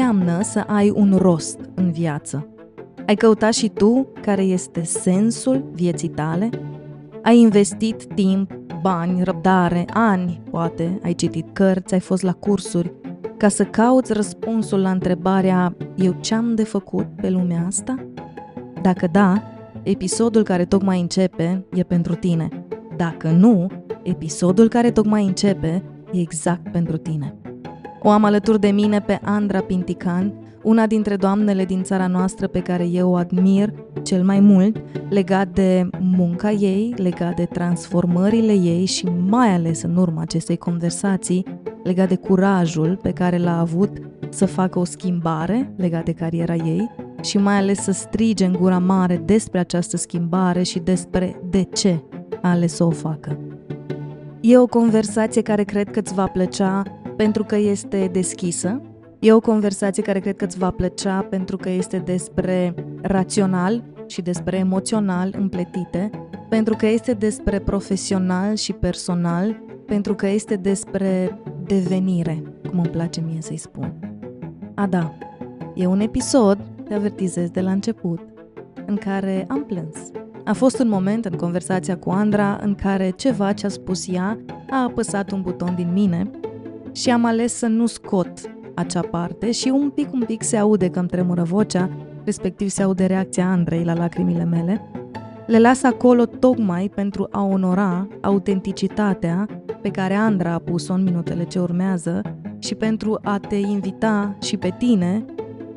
înseamnă să ai un rost în viață? Ai căutat și tu care este sensul vieții tale? Ai investit timp, bani, răbdare, ani, poate, ai citit cărți, ai fost la cursuri, ca să cauți răspunsul la întrebarea Eu ce-am de făcut pe lumea asta? Dacă da, episodul care tocmai începe e pentru tine. Dacă nu, episodul care tocmai începe e exact pentru tine. O am alături de mine pe Andra Pintican, una dintre doamnele din țara noastră pe care eu o admir cel mai mult, legat de munca ei, legat de transformările ei și mai ales în urma acestei conversații, legat de curajul pe care l-a avut să facă o schimbare legat de cariera ei și mai ales să strige în gura mare despre această schimbare și despre de ce a ales să o facă. E o conversație care cred că îți va plăcea pentru că este deschisă. E o conversație care cred că îți va plăcea pentru că este despre rațional și despre emoțional împletite, pentru că este despre profesional și personal, pentru că este despre devenire, cum îmi place mie să-i spun. A, da, e un episod, te avertizez de la început, în care am plâns. A fost un moment în conversația cu Andra în care ceva ce a spus ea a apăsat un buton din mine și am ales să nu scot acea parte și un pic, un pic se aude că îmi tremură vocea, respectiv se aude reacția Andrei la lacrimile mele. Le las acolo tocmai pentru a onora autenticitatea pe care Andra a pus-o în minutele ce urmează și pentru a te invita și pe tine,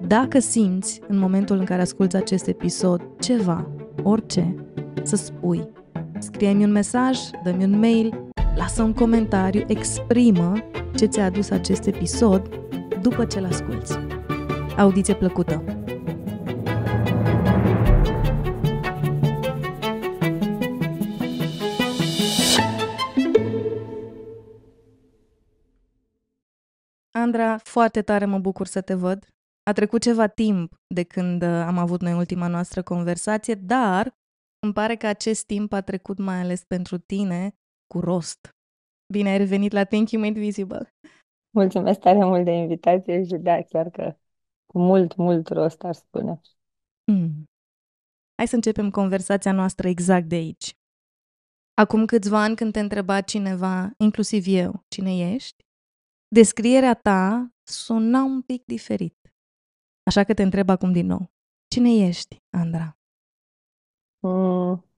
dacă simți în momentul în care asculți acest episod ceva, orice, să spui. Scrie-mi un mesaj, dă-mi un mail, lasă un comentariu, exprimă ce ți-a adus acest episod după ce-l asculți. Audiție plăcută! Andra, foarte tare mă bucur să te văd. A trecut ceva timp de când uh, am avut noi ultima noastră conversație, dar îmi pare că acest timp a trecut mai ales pentru tine cu rost. Bine ai revenit la Thank You Made Visible! Mulțumesc tare mult de invitație și da, chiar că cu mult, mult rost, ar spune. Mm. Hai să începem conversația noastră exact de aici. Acum câțiva ani când te întreba cineva, inclusiv eu, cine ești, descrierea ta suna un pic diferit. Așa că te întreb acum din nou. Cine ești, Andra? Mm,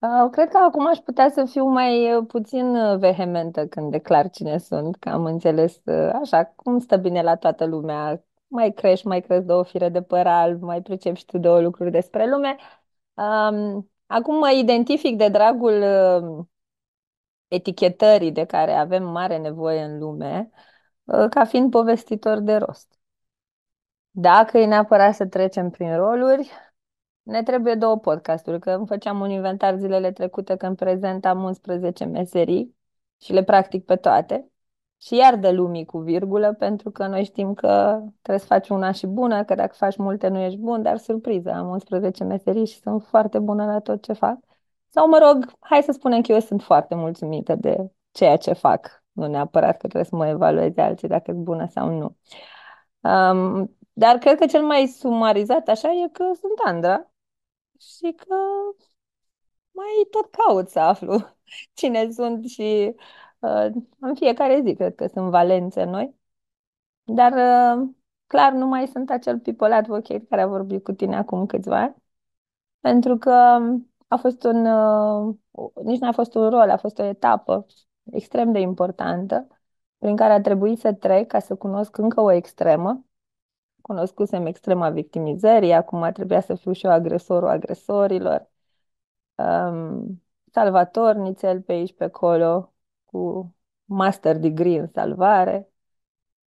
Ah, cred că acum aș putea să fiu mai eh, puțin eh, vehementă când declar cine sunt, că am înțeles eh, așa cum stă bine la toată lumea. Mai crești, mai crezi două fire de păr alb, mai pricepi și tu două lucruri despre lume. Acum mă identific de dragul etichetării de care avem mare nevoie în lume, ca fiind povestitor de rost. Dacă e neapărat să trecem prin roluri, ne trebuie două podcasturi, că îmi făceam un inventar zilele trecute când prezent am 11 meserii și le practic pe toate. Și iar de lumii cu virgulă, pentru că noi știm că trebuie să faci una și bună, că dacă faci multe nu ești bun, dar surpriză, am 11 meserii și sunt foarte bună la tot ce fac. Sau mă rog, hai să spunem că eu sunt foarte mulțumită de ceea ce fac, nu neapărat că trebuie să mă evalueze alții dacă e bună sau nu. Um, dar cred că cel mai sumarizat așa e că sunt Andra și că mai tot caut să aflu cine sunt și uh, în fiecare zi cred că sunt valențe noi. Dar uh, clar nu mai sunt acel people advocate care a vorbit cu tine acum câțiva ani, pentru că a fost un, uh, nici nu a fost un rol, a fost o etapă extrem de importantă prin care a trebuit să trec ca să cunosc încă o extremă cunoscusem extrema victimizării, acum trebuia să fiu și eu agresorul agresorilor. Um, salvator, nițel pe aici, pe acolo, cu master degree în salvare.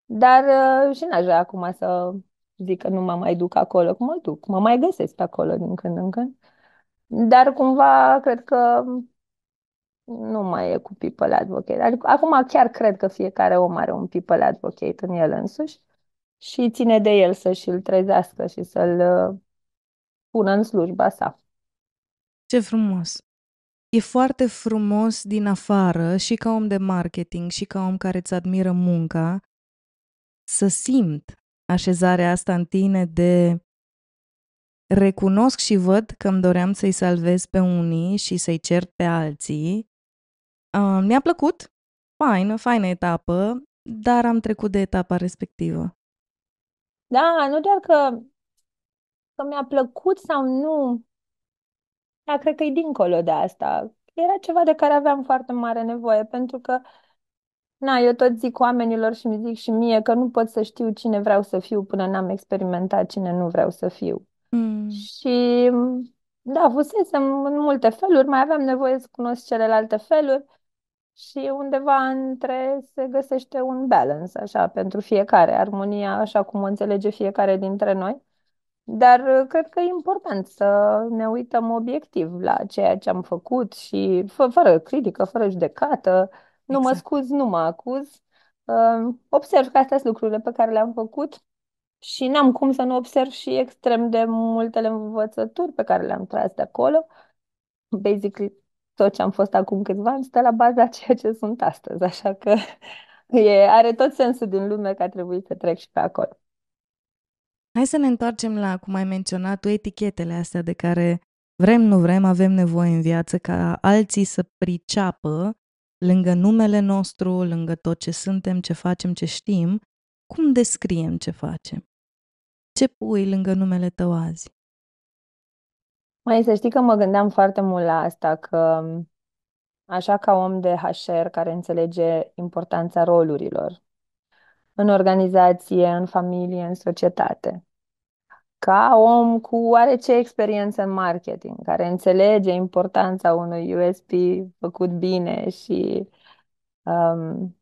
Dar uh, și n-aș vrea acum să zic că nu mă mai duc acolo, cum mă duc, mă mai găsesc pe acolo din când în când. Dar cumva cred că nu mai e cu people advocate. Adică, acum chiar cred că fiecare om are un people advocate în el însuși și ține de el să și-l trezească și să-l uh, pună în slujba sa. Ce frumos! E foarte frumos din afară și ca om de marketing și ca om care îți admiră munca să simt așezarea asta în tine de recunosc și văd că îmi doream să-i salvez pe unii și să-i cer pe alții. Uh, mi-a plăcut, faină, faină etapă, dar am trecut de etapa respectivă. Da, nu doar că, că mi-a plăcut sau nu, dar cred că e dincolo de asta. Era ceva de care aveam foarte mare nevoie, pentru că Na, eu tot zic oamenilor și mi zic și mie că nu pot să știu cine vreau să fiu până n-am experimentat cine nu vreau să fiu. Mm. Și da, fusesem în multe feluri, mai aveam nevoie să cunosc celelalte feluri și undeva între se găsește un balance, așa, pentru fiecare, armonia, așa cum o înțelege fiecare dintre noi. Dar uh, cred că e important să ne uităm obiectiv la ceea ce am făcut și fă, fără critică, fără judecată, nu exact. mă scuz, nu mă acuz. Uh, observ că astea sunt lucrurile pe care le-am făcut și n-am cum să nu observ și extrem de multele învățături pe care le-am tras de acolo. Basically, tot ce am fost acum câțiva ani stă la baza ceea ce sunt astăzi, așa că e, are tot sensul din lume că a trebuit să trec și pe acolo. Hai să ne întoarcem la, cum ai menționat tu, etichetele astea de care vrem, nu vrem, avem nevoie în viață ca alții să priceapă lângă numele nostru, lângă tot ce suntem, ce facem, ce știm, cum descriem ce facem? Ce pui lângă numele tău azi? Mai să știi că mă gândeam foarte mult la asta, că așa ca om de HR care înțelege importanța rolurilor în organizație, în familie, în societate, ca om cu oarece experiență în marketing, care înțelege importanța unui USP făcut bine și um,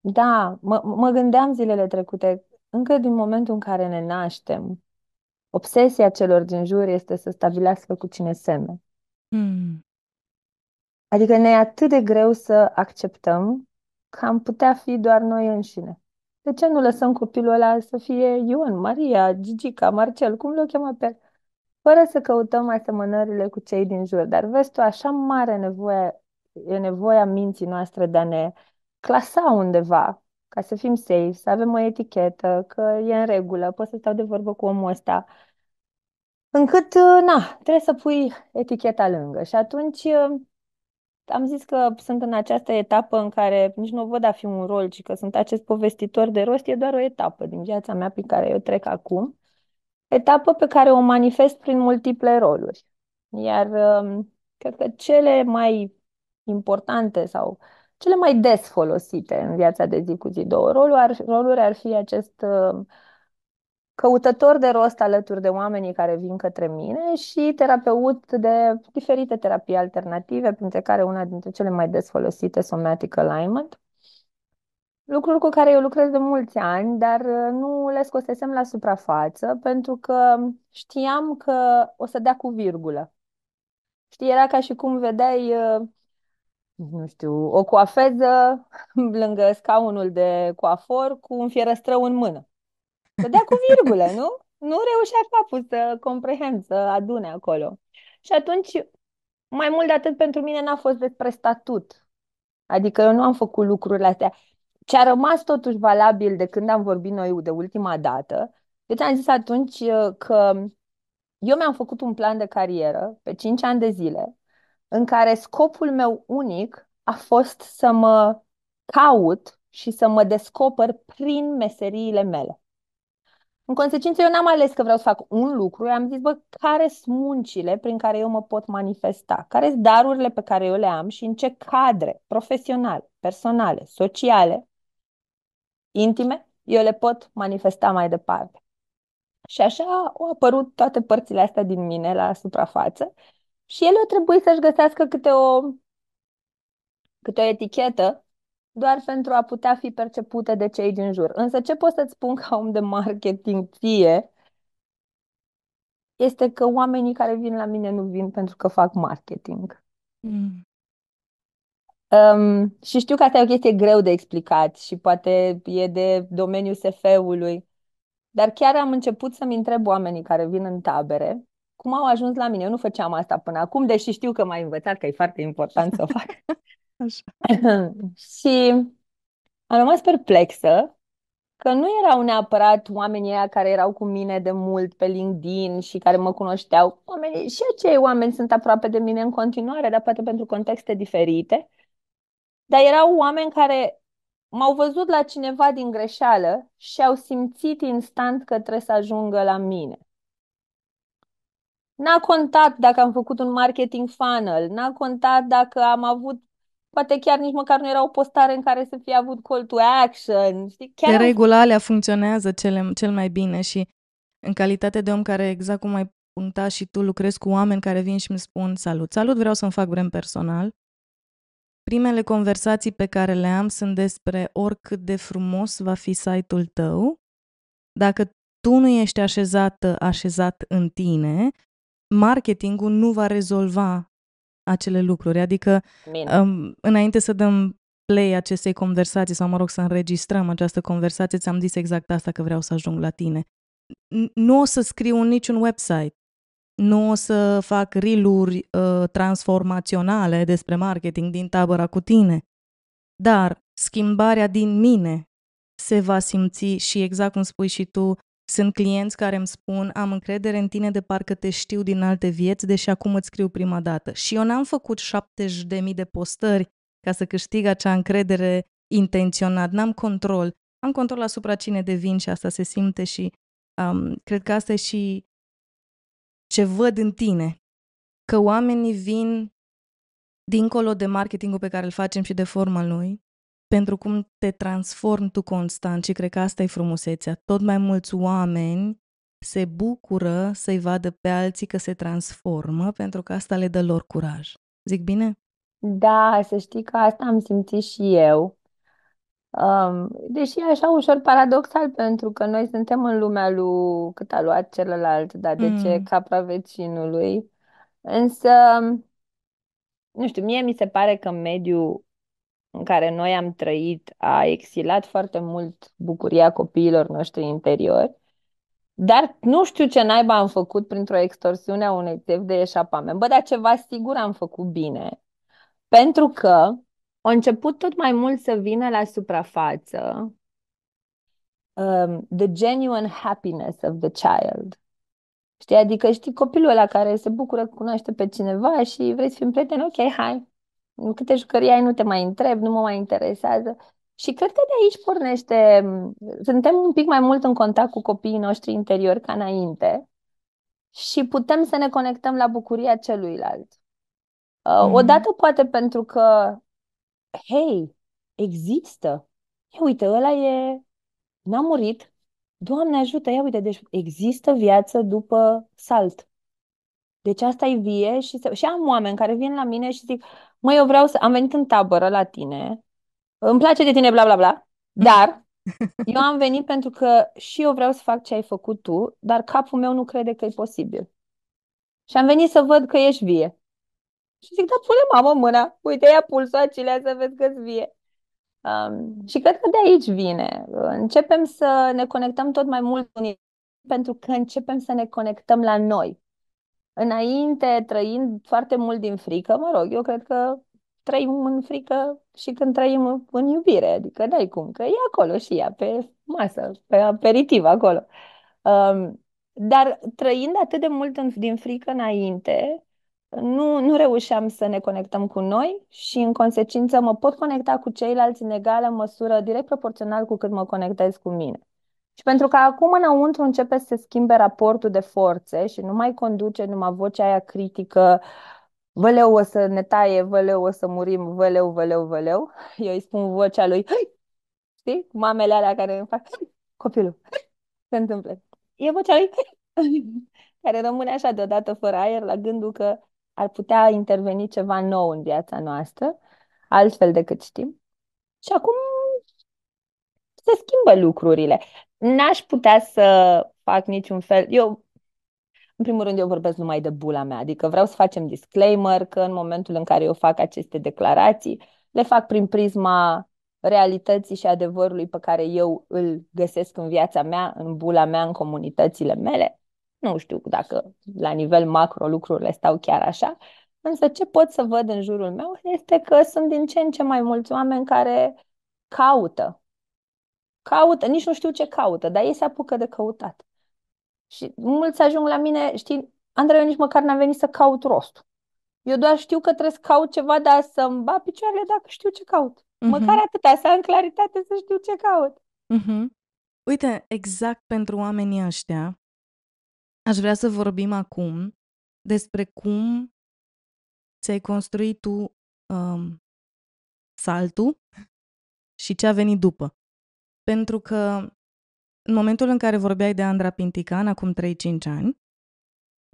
da, mă, mă gândeam zilele trecute, încă din momentul în care ne naștem, Obsesia celor din jur este să stabilească cu cine seme. Hmm. Adică ne e atât de greu să acceptăm că am putea fi doar noi înșine. De ce nu lăsăm copilul ăla să fie Ion, Maria, Gigica, Marcel, cum le-o chema pe el? Fără să căutăm asemănările cu cei din jur. Dar vezi tu, așa mare nevoie, e nevoia minții noastre de a ne clasa undeva, ca să fim safe, să avem o etichetă, că e în regulă, pot să stau de vorbă cu omul ăsta. Încât, uh, na, trebuie să pui eticheta lângă. Și atunci uh, am zis că sunt în această etapă în care nici nu o văd a fi un rol, ci că sunt acest povestitor de rost, e doar o etapă din viața mea prin care eu trec acum. Etapă pe care o manifest prin multiple roluri. Iar uh, cred că cele mai importante sau uh, cele mai des folosite în viața de zi cu zi două roluri ar, roluri ar fi acest uh, căutător de rost alături de oamenii care vin către mine și terapeut de diferite terapii alternative, printre care una dintre cele mai des folosite, Somatic Alignment. Lucruri cu care eu lucrez de mulți ani, dar uh, nu le scosesem la suprafață pentru că știam că o să dea cu virgulă. Știi, era ca și cum vedeai uh, nu știu, o coafeză lângă scaunul de coafor cu un fierăstrău în mână. Dădea cu virgulă, nu? Nu reușea capul să comprehend, să adune acolo. Și atunci, mai mult de atât pentru mine n-a fost despre statut. Adică eu nu am făcut lucrurile astea. Ce a rămas totuși valabil de când am vorbit noi de ultima dată, eu deci ți-am zis atunci uh, că eu mi-am făcut un plan de carieră pe 5 ani de zile, în care scopul meu unic a fost să mă caut și să mă descoper prin meseriile mele. În consecință, eu n-am ales că vreau să fac un lucru, eu am zis, bă, care sunt muncile prin care eu mă pot manifesta? Care sunt darurile pe care eu le am și în ce cadre profesionale, personale, sociale, intime, eu le pot manifesta mai departe? Și așa au apărut toate părțile astea din mine la suprafață și el o trebuie să-și găsească câte o, câte o etichetă doar pentru a putea fi percepută de cei din jur. Însă ce pot să-ți spun ca om de marketing ție este că oamenii care vin la mine nu vin pentru că fac marketing. Mm. Um, și știu că asta e o chestie greu de explicat și poate e de domeniul SF-ului, dar chiar am început să-mi întreb oamenii care vin în tabere cum au ajuns la mine. Eu nu făceam asta până acum, deși știu că m-ai învățat că e foarte important să o fac. și am rămas perplexă că nu erau neapărat oamenii aia care erau cu mine de mult pe LinkedIn și care mă cunoșteau. Oamenii, și acei oameni sunt aproape de mine în continuare, dar poate pentru contexte diferite. Dar erau oameni care m-au văzut la cineva din greșeală și au simțit instant că trebuie să ajungă la mine. N-a contat dacă am făcut un marketing funnel, n-a contat dacă am avut, poate chiar nici măcar nu era o postare în care să fie avut call to action. Știi? Chiar de am... alea funcționează cele, cel mai bine și în calitate de om care, exact cum ai punctat și tu, lucrezi cu oameni care vin și îmi spun salut, salut, vreau să-mi fac brand personal. Primele conversații pe care le am sunt despre oricât de frumos va fi site-ul tău, dacă tu nu ești așezată, așezat în tine marketingul nu va rezolva acele lucruri. Adică, um, înainte să dăm play acestei conversații sau, mă rog, să înregistrăm această conversație, ți-am zis exact asta că vreau să ajung la tine. Nu o să scriu niciun website. Nu o să fac riluri uh, transformaționale despre marketing din tabăra cu tine. Dar schimbarea din mine se va simți și exact cum spui și tu, sunt clienți care îmi spun, am încredere în tine de parcă te știu din alte vieți, deși acum îți scriu prima dată. Și eu n-am făcut 70.000 de de postări ca să câștig acea încredere intenționat, n-am control. Am control asupra cine devin și asta se simte și um, cred că asta e și ce văd în tine. Că oamenii vin dincolo de marketingul pe care îl facem și de forma lui, pentru cum te transformi tu constant și cred că asta e frumusețea. Tot mai mulți oameni se bucură să-i vadă pe alții că se transformă pentru că asta le dă lor curaj. Zic bine? Da, să știi că asta am simțit și eu. Um, deși e așa ușor paradoxal, pentru că noi suntem în lumea lui cât a luat celălalt, dar de mm. ce capra vecinului. Însă, nu știu, mie mi se pare că mediul în care noi am trăit a exilat foarte mult bucuria copiilor noștri interiori, dar nu știu ce naiba am făcut printr-o extorsiune a unui țef de eșapament. Bă, dar ceva sigur am făcut bine, pentru că au început tot mai mult să vină la suprafață um, the genuine happiness of the child. Știi, adică știi copilul ăla care se bucură, cunoaște pe cineva și vrei să fim prieteni, ok, hai, câte jucării ai nu te mai întreb, nu mă mai interesează. Și cred că de aici pornește, mm, suntem un pic mai mult în contact cu copiii noștri interiori ca înainte și putem să ne conectăm la bucuria celuilalt. Uh, mm-hmm. Odată poate pentru că, hei, există. Ia uite, ăla e, n-a murit. Doamne ajută, ia uite, deci există viață după salt. Deci asta e vie și, se... și am oameni care vin la mine și zic, măi, eu vreau să... Am venit în tabără la tine, îmi place de tine, bla, bla, bla, mm. dar eu am venit pentru că și eu vreau să fac ce ai făcut tu, dar capul meu nu crede că e posibil. Și am venit să văd că ești vie. Și zic, da, pune mamă mâna, uite, ia pulsul acelea să vezi că-ți vie. Um, și cred că de aici vine. Începem să ne conectăm tot mai mult unii pentru că începem să ne conectăm la noi. Înainte, trăind foarte mult din frică, mă rog, eu cred că trăim în frică și când trăim în iubire, adică dai cum, că e acolo și ea, pe masă, pe aperitiv acolo. Um, dar trăind atât de mult în, din frică înainte, nu, nu reușeam să ne conectăm cu noi și în consecință mă pot conecta cu ceilalți în egală măsură, direct proporțional cu cât mă conectez cu mine. Și pentru că acum înăuntru începe să se schimbe raportul de forțe și nu mai conduce numai vocea aia critică, văleu o să ne taie, văleu o să murim, văleu, văleu, văleu. Eu îi spun vocea lui, știi? Mamele alea care îmi fac, copilul, se întâmplă. E vocea lui, care rămâne așa deodată fără aer la gândul că ar putea interveni ceva nou în viața noastră, altfel decât știm. Și acum se schimbă lucrurile n-aș putea să fac niciun fel. Eu, în primul rând, eu vorbesc numai de bula mea, adică vreau să facem disclaimer că în momentul în care eu fac aceste declarații, le fac prin prisma realității și adevărului pe care eu îl găsesc în viața mea, în bula mea, în comunitățile mele. Nu știu dacă la nivel macro lucrurile stau chiar așa, însă ce pot să văd în jurul meu este că sunt din ce în ce mai mulți oameni care caută caută, nici nu știu ce caută, dar ei se apucă de căutat. Și mulți ajung la mine, știi, Andrei, eu nici măcar n-am venit să caut rostul. Eu doar știu că trebuie să caut ceva, dar să-mi bat picioarele dacă știu ce caut. Mm-hmm. Măcar atâta, să am claritate să știu ce caut. Mm-hmm. Uite, exact pentru oamenii ăștia, aș vrea să vorbim acum despre cum ți-ai construit tu um, saltul și ce a venit după. Pentru că în momentul în care vorbeai de Andra Pintican, acum 3-5 ani,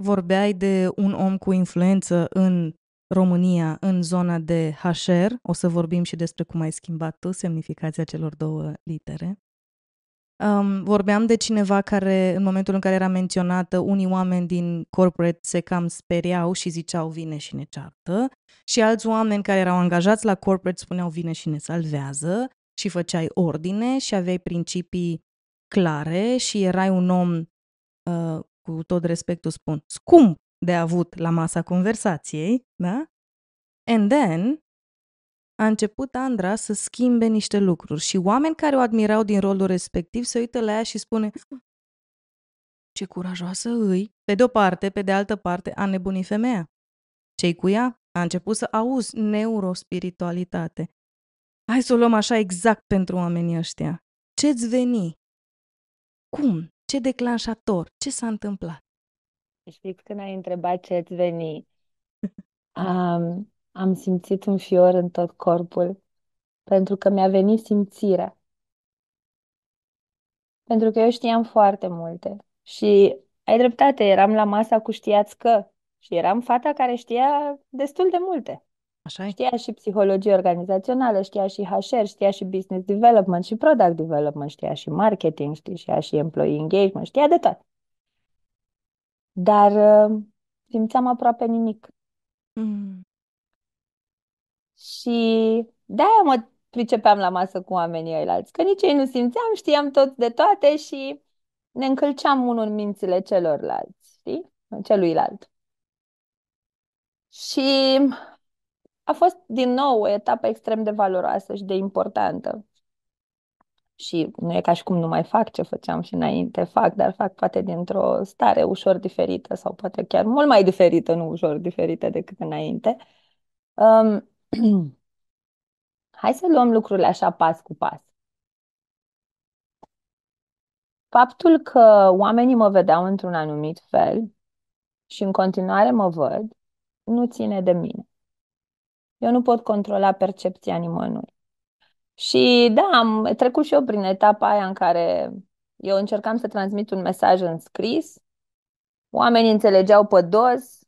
vorbeai de un om cu influență în România, în zona de HR, o să vorbim și despre cum ai schimbat tu semnificația celor două litere. Um, vorbeam de cineva care, în momentul în care era menționată, unii oameni din corporate se cam speriau și ziceau vine și ne ceartă și alți oameni care erau angajați la corporate spuneau vine și ne salvează și făceai ordine și aveai principii clare și erai un om, uh, cu tot respectul spun, scump de avut la masa conversației, da? And then a început Andra să schimbe niște lucruri și oameni care o admirau din rolul respectiv se uită la ea și spune ce curajoasă îi, pe de-o parte, pe de altă parte, a nebunit femeia. Cei cu ea? A început să auzi neurospiritualitate. Hai să o luăm așa exact pentru oamenii ăștia. Ce-ți veni? Cum? Ce declanșator? Ce s-a întâmplat? Știi, când ai întrebat ce-ți veni, um, am simțit un fior în tot corpul, pentru că mi-a venit simțirea. Pentru că eu știam foarte multe și ai dreptate, eram la masa cu știați că și eram fata care știa destul de multe. Așa e? Știa și psihologie organizațională, știa și HR, știa și business development și product development, știa și marketing, știa și employee engagement, știa de tot. Dar uh, simțeam aproape nimic. Mm. Și de-aia mă pricepeam la masă cu oamenii ăilalți, că nici ei nu simțeam, știam tot de toate și ne încălceam unul în mințile celorlalți, știi? Celuilalt. Și a fost din nou o etapă extrem de valoroasă și de importantă. Și nu e ca și cum nu mai fac ce făceam și înainte, fac, dar fac poate dintr-o stare ușor diferită sau poate chiar mult mai diferită, nu ușor diferită decât înainte. Um, hai să luăm lucrurile așa pas cu pas. Faptul că oamenii mă vedeau într-un anumit fel și în continuare mă văd, nu ține de mine. Eu nu pot controla percepția nimănui. Și da, am trecut și eu prin etapa aia în care eu încercam să transmit un mesaj în scris, oamenii înțelegeau pe dos,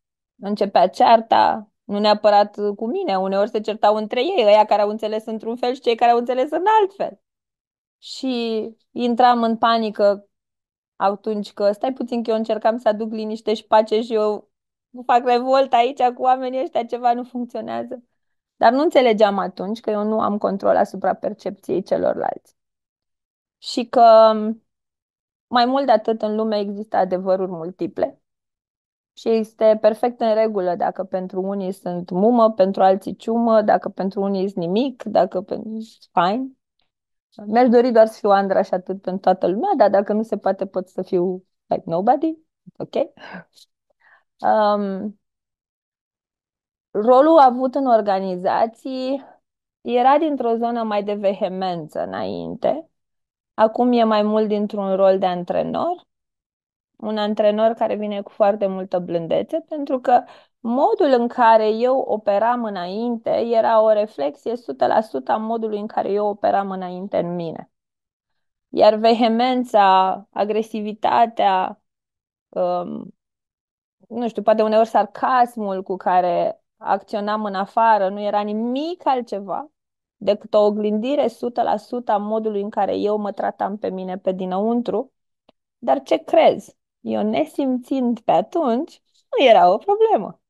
începea cearta, nu neapărat cu mine, uneori se certau între ei, ăia care au înțeles într-un fel și cei care au înțeles în alt fel. Și intram în panică atunci că stai puțin că eu încercam să aduc liniște și pace și eu fac revolt aici cu oamenii ăștia, ceva nu funcționează. Dar nu înțelegeam atunci că eu nu am control asupra percepției celorlalți. Și că mai mult de atât în lume există adevăruri multiple. Și este perfect în regulă dacă pentru unii sunt mumă, pentru alții ciumă, dacă pentru unii sunt nimic, dacă pentru... Fine. Mi-aș dori doar să fiu Andra și atât pentru toată lumea, dar dacă nu se poate, pot să fiu like nobody. Ok? Um, rolul avut în organizații era dintr-o zonă mai de vehemență înainte. Acum e mai mult dintr-un rol de antrenor, un antrenor care vine cu foarte multă blândețe, pentru că modul în care eu operam înainte era o reflexie 100% a modului în care eu operam înainte în mine. Iar vehemența, agresivitatea, um, nu știu, poate uneori sarcasmul cu care acționam în afară, nu era nimic altceva decât o oglindire 100% a modului în care eu mă tratam pe mine pe dinăuntru. Dar ce crezi? Eu nesimțind pe atunci, nu era o problemă.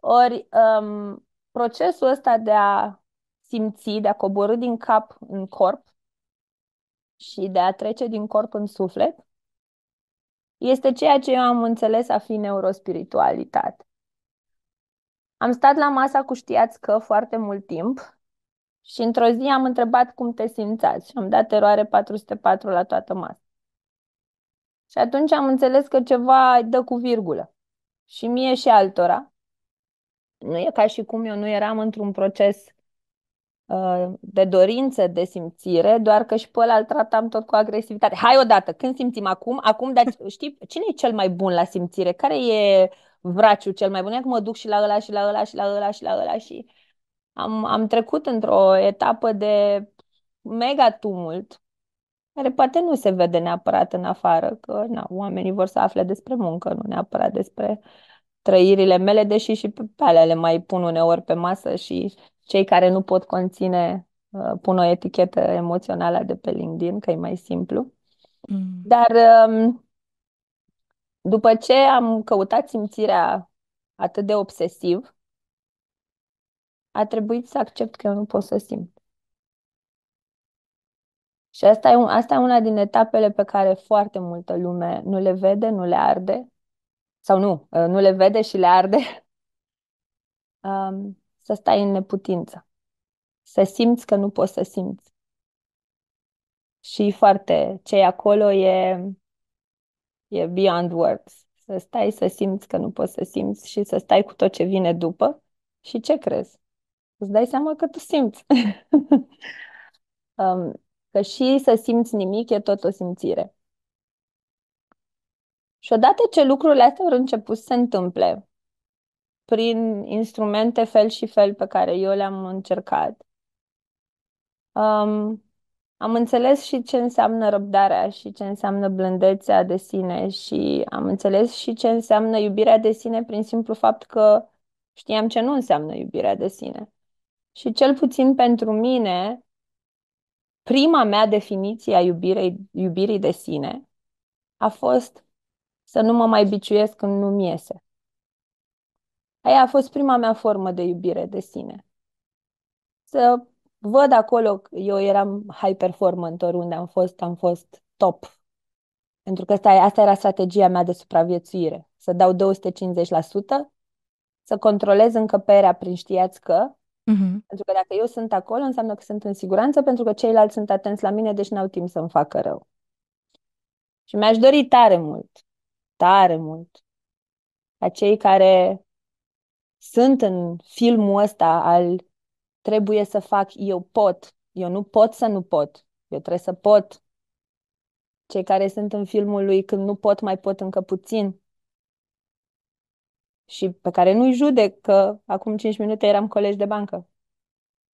Ori um, procesul ăsta de a simți, de a coborâ din cap în corp și de a trece din corp în suflet, este ceea ce eu am înțeles a fi neurospiritualitate. Am stat la masa cu știați că foarte mult timp și într-o zi am întrebat cum te simțați și am dat eroare 404 la toată masa. Și atunci am înțeles că ceva dă cu virgulă. Și mie și altora. Nu e ca și cum eu nu eram într-un proces uh, de dorință, de simțire, doar că și pe ăla îl tratam tot cu agresivitate. Hai odată, când simțim acum, acum, dar știi, cine e cel mai bun la simțire? Care e vraciu cel mai bun, că mă duc și la ăla și la ăla și la ăla și la ăla și am, am trecut într-o etapă de mega tumult, care poate nu se vede neapărat în afară, că na, oamenii vor să afle despre muncă, nu neapărat despre trăirile mele, deși și pe alea le mai pun uneori pe masă și cei care nu pot conține uh, pun o etichetă emoțională de pe LinkedIn, că e mai simplu. Mm. Dar uh, după ce am căutat simțirea atât de obsesiv, a trebuit să accept că eu nu pot să simt. Și asta e, un, asta e una din etapele pe care foarte multă lume nu le vede, nu le arde, sau nu, uh, nu le vede și le arde, um, să stai în neputință, să simți că nu poți să simți. Și foarte, ce e acolo e e beyond words. Să stai să simți că nu poți să simți și să stai cu tot ce vine după și ce crezi. Îți dai seama că tu simți. Um, că și să simți nimic e tot o simțire. Și odată ce lucrurile astea au început să se întâmple, prin instrumente fel și fel pe care eu le-am încercat, um, am înțeles și ce înseamnă răbdarea și ce înseamnă blândețea de sine și am înțeles și ce înseamnă iubirea de sine prin simplu fapt că știam ce nu înseamnă iubirea de sine. Și cel puțin pentru mine, prima mea definiție a iubirei, iubirii de sine a fost să nu mă mai biciuiesc când nu-mi iese. Aia a fost prima mea formă de iubire de sine. Să văd acolo, eu eram high performant oriunde am fost, am fost top. Pentru că asta, asta era strategia mea de supraviețuire. Să dau 250%, să controlez încăperea prin știați că, Mm-hmm. Pentru că dacă eu sunt acolo, înseamnă că sunt în siguranță, pentru că ceilalți sunt atenți la mine, deci n-au timp să-mi facă rău. Și mi-aș dori tare mult, tare mult, ca cei care sunt în filmul ăsta al trebuie să fac, eu pot, eu nu pot să nu pot, eu trebuie să pot. Cei care sunt în filmul lui când nu pot, mai pot încă puțin. Și pe care nu-i judec că acum 5 minute eram colegi de bancă.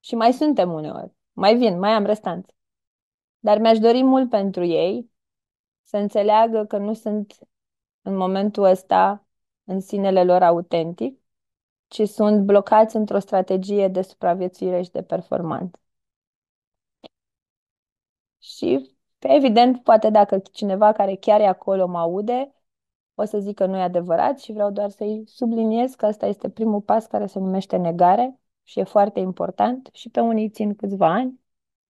Și mai suntem uneori. Mai vin, mai am restanți. Dar mi-aș dori mult pentru ei să înțeleagă că nu sunt în momentul ăsta în sinele lor autentic ci sunt blocați într-o strategie de supraviețuire și de performanță. Și, evident, poate dacă cineva care chiar e acolo mă aude, o să zic că nu e adevărat și vreau doar să-i subliniez că asta este primul pas care se numește negare și e foarte important și pe unii țin câțiva ani,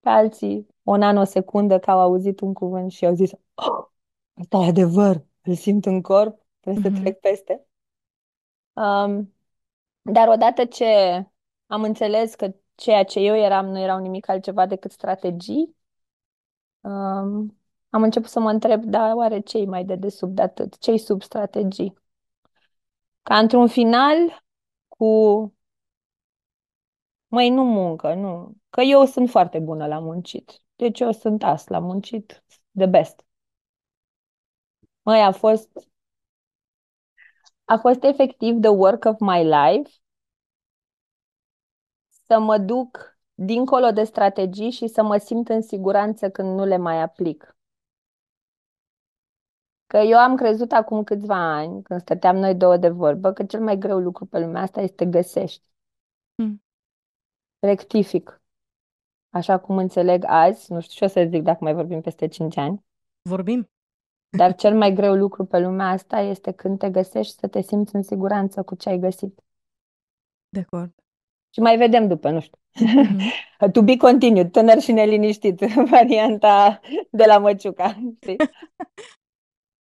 pe alții o nanosecundă că au auzit un cuvânt și au zis oh, asta e adevăr, îl simt în corp, trebuie mm-hmm. să trec peste. Um, dar odată ce am înțeles că ceea ce eu eram nu erau nimic altceva decât strategii, um, am început să mă întreb, da, oare ce mai de sub de atât? ce sub strategii? Ca într-un final, cu măi, nu muncă, nu. Că eu sunt foarte bună la muncit. Deci eu sunt as la muncit, the best. Măi, a fost a fost efectiv the work of my life să mă duc dincolo de strategii și să mă simt în siguranță când nu le mai aplic. Că eu am crezut acum câțiva ani, când stăteam noi două de vorbă, că cel mai greu lucru pe lumea asta este găsești. Mm. Rectific. Așa cum înțeleg azi, nu știu ce o să zic dacă mai vorbim peste 5 ani. Vorbim. Dar cel mai greu lucru pe lumea asta este când te găsești să te simți în siguranță cu ce ai găsit. De acord. Și mai vedem după, nu știu. Mm-hmm. to be continued, tânăr și neliniștit, varianta de la Măciuca.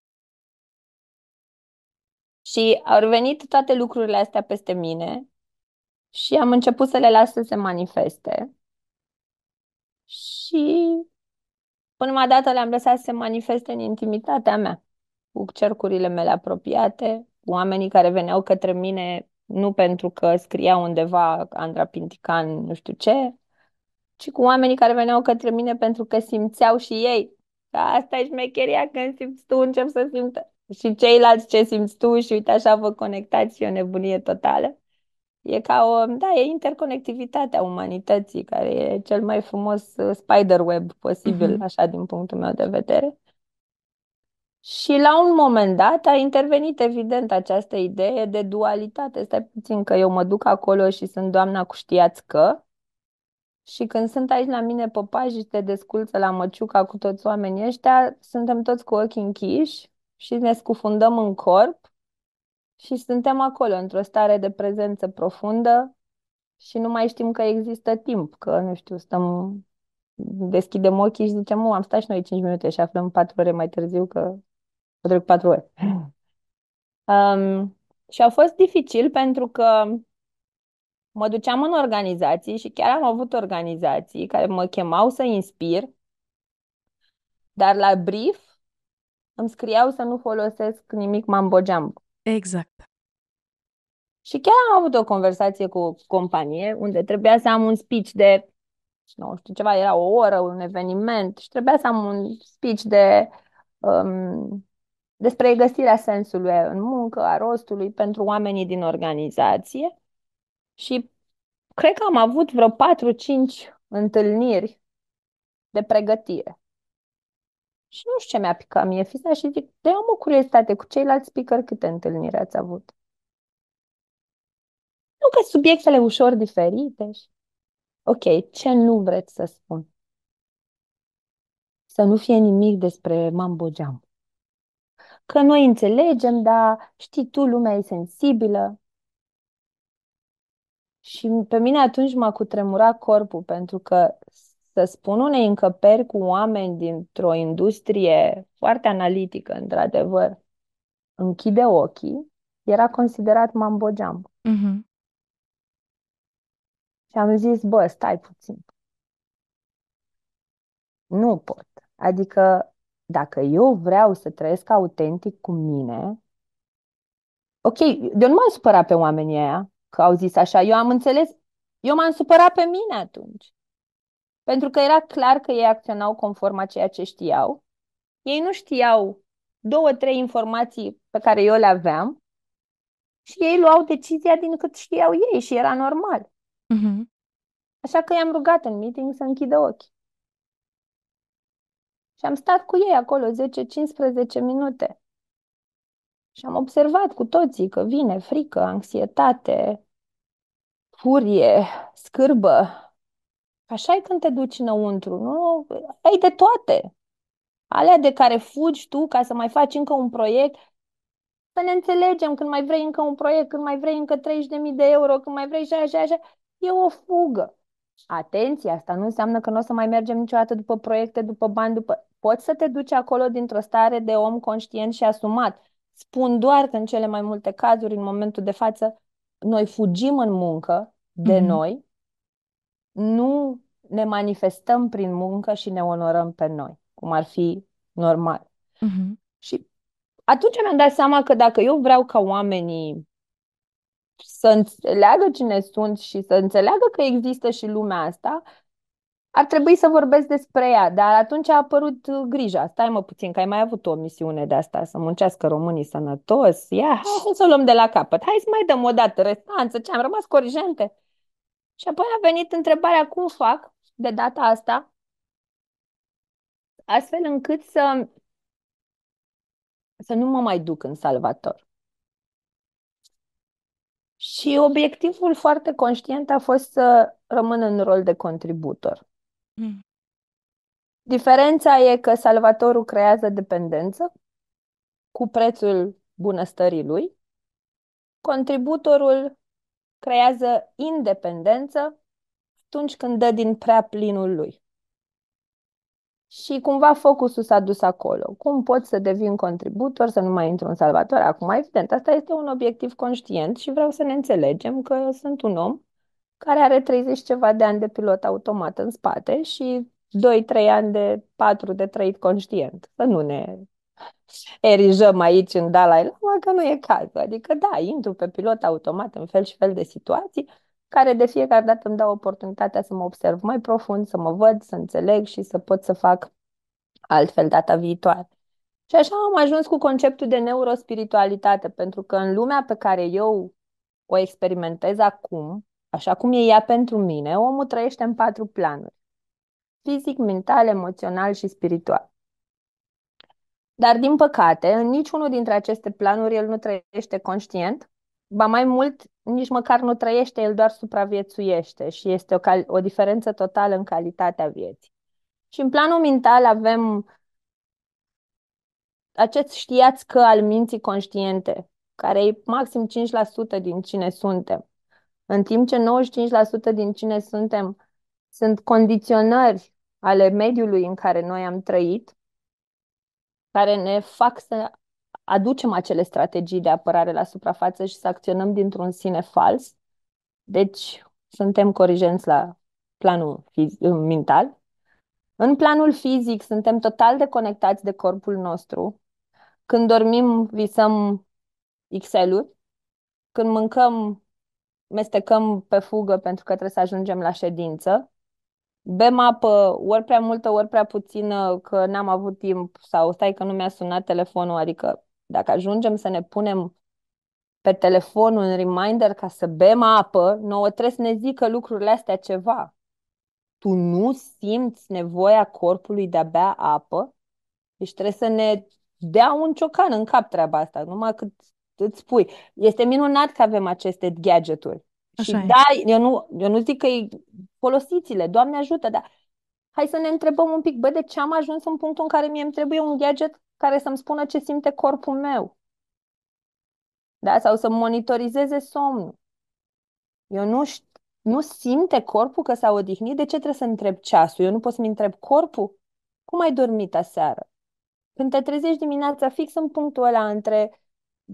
și au venit toate lucrurile astea peste mine și am început să le las să se manifeste. Și Prima dată le-am lăsat să se manifeste în intimitatea mea, cu cercurile mele apropiate, oamenii care veneau către mine nu pentru că scria undeva Andra Pintican nu știu ce, ci cu oamenii care veneau către mine pentru că simțeau și ei. Că da, asta e șmecheria, când simți tu, încep să simt Și ceilalți ce simți tu și uite așa vă conectați, și o nebunie totală. E ca o, da, e interconectivitatea umanității, care e cel mai frumos uh, spider web posibil, mm-hmm. așa din punctul meu de vedere. Și la un moment dat a intervenit evident această idee de dualitate. Stai puțin că eu mă duc acolo și sunt doamna cu știați că și când sunt aici la mine pe și te desculță la măciuca cu toți oamenii ăștia, suntem toți cu ochii închiși și ne scufundăm în corp și suntem acolo, într-o stare de prezență profundă și nu mai știm că există timp, că, nu știu, stăm, deschidem ochii și zicem, am stat și noi 5 minute și aflăm 4 ore mai târziu că o trec 4 ore. um, și a fost dificil pentru că mă duceam în organizații și chiar am avut organizații care mă chemau să inspir, dar la brief îmi scriau să nu folosesc nimic jambo. Exact. Și chiar am avut o conversație cu o companie unde trebuia să am un speech de, nu știu, ceva, era o oră, un eveniment și trebuia să am un speech de um, despre găsirea sensului în muncă, a rostului pentru oamenii din organizație și cred că am avut vreo 4-5 întâlniri de pregătire. Și nu știu ce mi-a picat mie fisa și zic, de am o curiozitate cu ceilalți speaker câte întâlniri ați avut. Nu că subiectele ușor diferite. Și... Ok, ce nu vreți să spun? Să nu fie nimic despre mambogeam. Că noi înțelegem, dar știi tu, lumea e sensibilă. Și pe mine atunci m-a cutremurat corpul, pentru că să spun unei încăperi cu oameni dintr-o industrie foarte analitică, într-adevăr, închide ochii, era considerat mambogeam. Mm-hmm. Uh-huh. Și am zis, bă, stai puțin. Nu pot. Adică, dacă eu vreau să trăiesc autentic cu mine, ok, eu nu m-am supărat pe oamenii aia că au zis așa, eu am înțeles, eu m-am supărat pe mine atunci. Pentru că era clar că ei acționau conform a ceea ce știau. Ei nu știau două, trei informații pe care eu le aveam și ei luau decizia din cât știau ei și era normal. Uh-huh. Așa că i-am rugat în meeting să închidă ochii. Și am stat cu ei acolo 10-15 minute. Și am observat cu toții că vine frică, anxietate, furie, scârbă, Așa e când te duci înăuntru, nu? Ai de toate. Alea de care fugi tu ca să mai faci încă un proiect, să ne înțelegem când mai vrei încă un proiect, când mai vrei încă 30.000 de euro, când mai vrei și așa, așa, e o fugă. Atenție, asta nu înseamnă că nu o să mai mergem niciodată după proiecte, după bani, după... Poți să te duci acolo dintr-o stare de om conștient și asumat. Spun doar că în cele mai multe cazuri, în momentul de față, noi fugim în muncă de mm-hmm. noi nu ne manifestăm prin muncă și ne onorăm pe noi, cum ar fi normal. Uh-huh. Și atunci mi-am dat seama că dacă eu vreau ca oamenii să înțeleagă cine sunt și să înțeleagă că există și lumea asta, ar trebui să vorbesc despre ea, dar atunci a apărut uh, grija. Stai mă puțin, că ai mai avut o misiune de asta, să muncească românii sănătos. Ia, hai să o luăm de la capăt. Hai să mai dăm o dată restanță, ce am rămas corijente? Și apoi a venit întrebarea cum fac de data asta, astfel încât să, să nu mă mai duc în salvator. Și obiectivul foarte conștient a fost să rămân în rol de contributor. Mm. Diferența e că salvatorul creează dependență cu prețul bunăstării lui. Contributorul creează independență atunci când dă din prea plinul lui. Și cumva focusul s-a dus acolo. Cum pot să devin contributor, să nu mai intru în salvator? Acum, evident, asta este un obiectiv conștient și vreau să ne înțelegem că sunt un om care are 30 ceva de ani de pilot automat în spate și 2-3 ani de 4 de trăit conștient. Să nu ne erijăm aici în Dalai Lama că nu e cazul. Adică da, intru pe pilot automat în fel și fel de situații care de fiecare dată îmi dau oportunitatea să mă observ mai profund, să mă văd, să înțeleg și să pot să fac altfel data viitoare. Și așa am ajuns cu conceptul de neurospiritualitate, pentru că în lumea pe care eu o experimentez acum, așa cum e ea pentru mine, omul trăiește în patru planuri. Fizic, mental, emoțional și spiritual. Dar, din păcate, în niciunul dintre aceste planuri el nu trăiește conștient, ba mai mult, nici măcar nu trăiește, el doar supraviețuiește și este o, cal- o diferență totală în calitatea vieții. Și în planul mental avem acest știați că al minții conștiente, care e maxim 5% din cine suntem, în timp ce 95% din cine suntem sunt condiționări ale mediului în care noi am trăit, care ne fac să aducem acele strategii de apărare la suprafață și să acționăm dintr-un sine fals. Deci suntem corigenți la planul fiz- mental. În planul fizic suntem total deconectați de corpul nostru. Când dormim, visăm Excel-uri. Când mâncăm, mestecăm pe fugă pentru că trebuie să ajungem la ședință bem apă ori prea multă, ori prea puțină, că n-am avut timp sau stai că nu mi-a sunat telefonul, adică dacă ajungem să ne punem pe telefon un reminder ca să bem apă, nouă trebuie să ne zică lucrurile astea ceva. Tu nu simți nevoia corpului de a bea apă? Deci trebuie să ne dea un ciocan în cap treaba asta, numai cât îți spui. Este minunat că avem aceste gadgeturi. Așa și e. da, eu nu, eu nu zic că e, folosiți-le, Doamne ajută, dar hai să ne întrebăm un pic, bă, de ce am ajuns în punctul în care mie îmi trebuie un gadget care să-mi spună ce simte corpul meu? Da? Sau să monitorizeze somnul. Eu nu știu, nu simte corpul că s-a odihnit? De ce trebuie să întreb ceasul? Eu nu pot să-mi întreb corpul? Cum ai dormit aseară? Când te trezești dimineața fix în punctul ăla între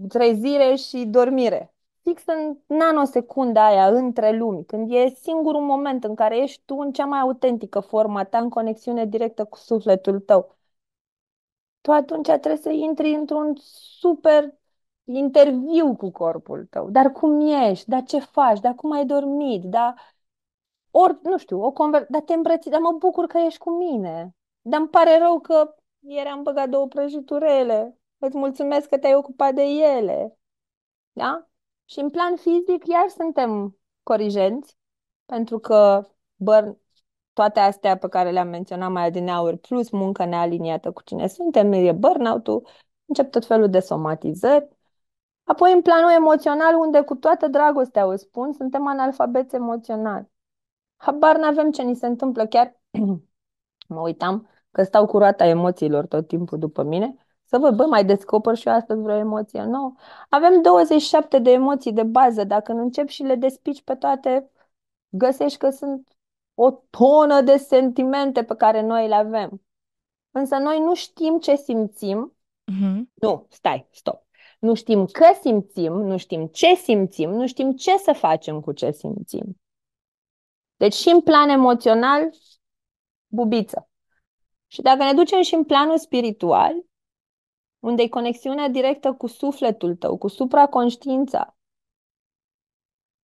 trezire și dormire fix în nanosecunda aia, între lumi, când e singurul moment în care ești tu în cea mai autentică forma ta, în conexiune directă cu sufletul tău. Tu atunci trebuie să intri într-un super interviu cu corpul tău. Dar cum ești? Dar ce faci? Dar cum ai dormit? Dar ori, nu știu, o conver... dar te îmbrăți, dar mă bucur că ești cu mine. Dar îmi pare rău că ieri am băgat două prăjiturele. Îți mulțumesc că te-ai ocupat de ele. Da? Și în plan fizic, iar suntem corijenți, pentru că burn, toate astea pe care le-am menționat mai adineauri, plus muncă nealiniată cu cine suntem, e burnout-ul, încep tot felul de somatizări. Apoi, în planul emoțional, unde cu toată dragostea o spun, suntem analfabeți emoțional. Habar n-avem ce ni se întâmplă, chiar mă uitam că stau cu roata emoțiilor tot timpul după mine să văd, bă, mai descoper și eu astăzi vreo emoție nouă. Avem 27 de emoții de bază. Dacă nu încep și le despici pe toate, găsești că sunt o tonă de sentimente pe care noi le avem. Însă noi nu știm ce simțim. Mm-hmm. Nu, stai, stop. Nu știm că simțim, nu știm ce simțim, nu știm ce să facem cu ce simțim. Deci și în plan emoțional, bubiță. Și dacă ne ducem și în planul spiritual, unde e conexiunea directă cu sufletul tău, cu supraconștiința.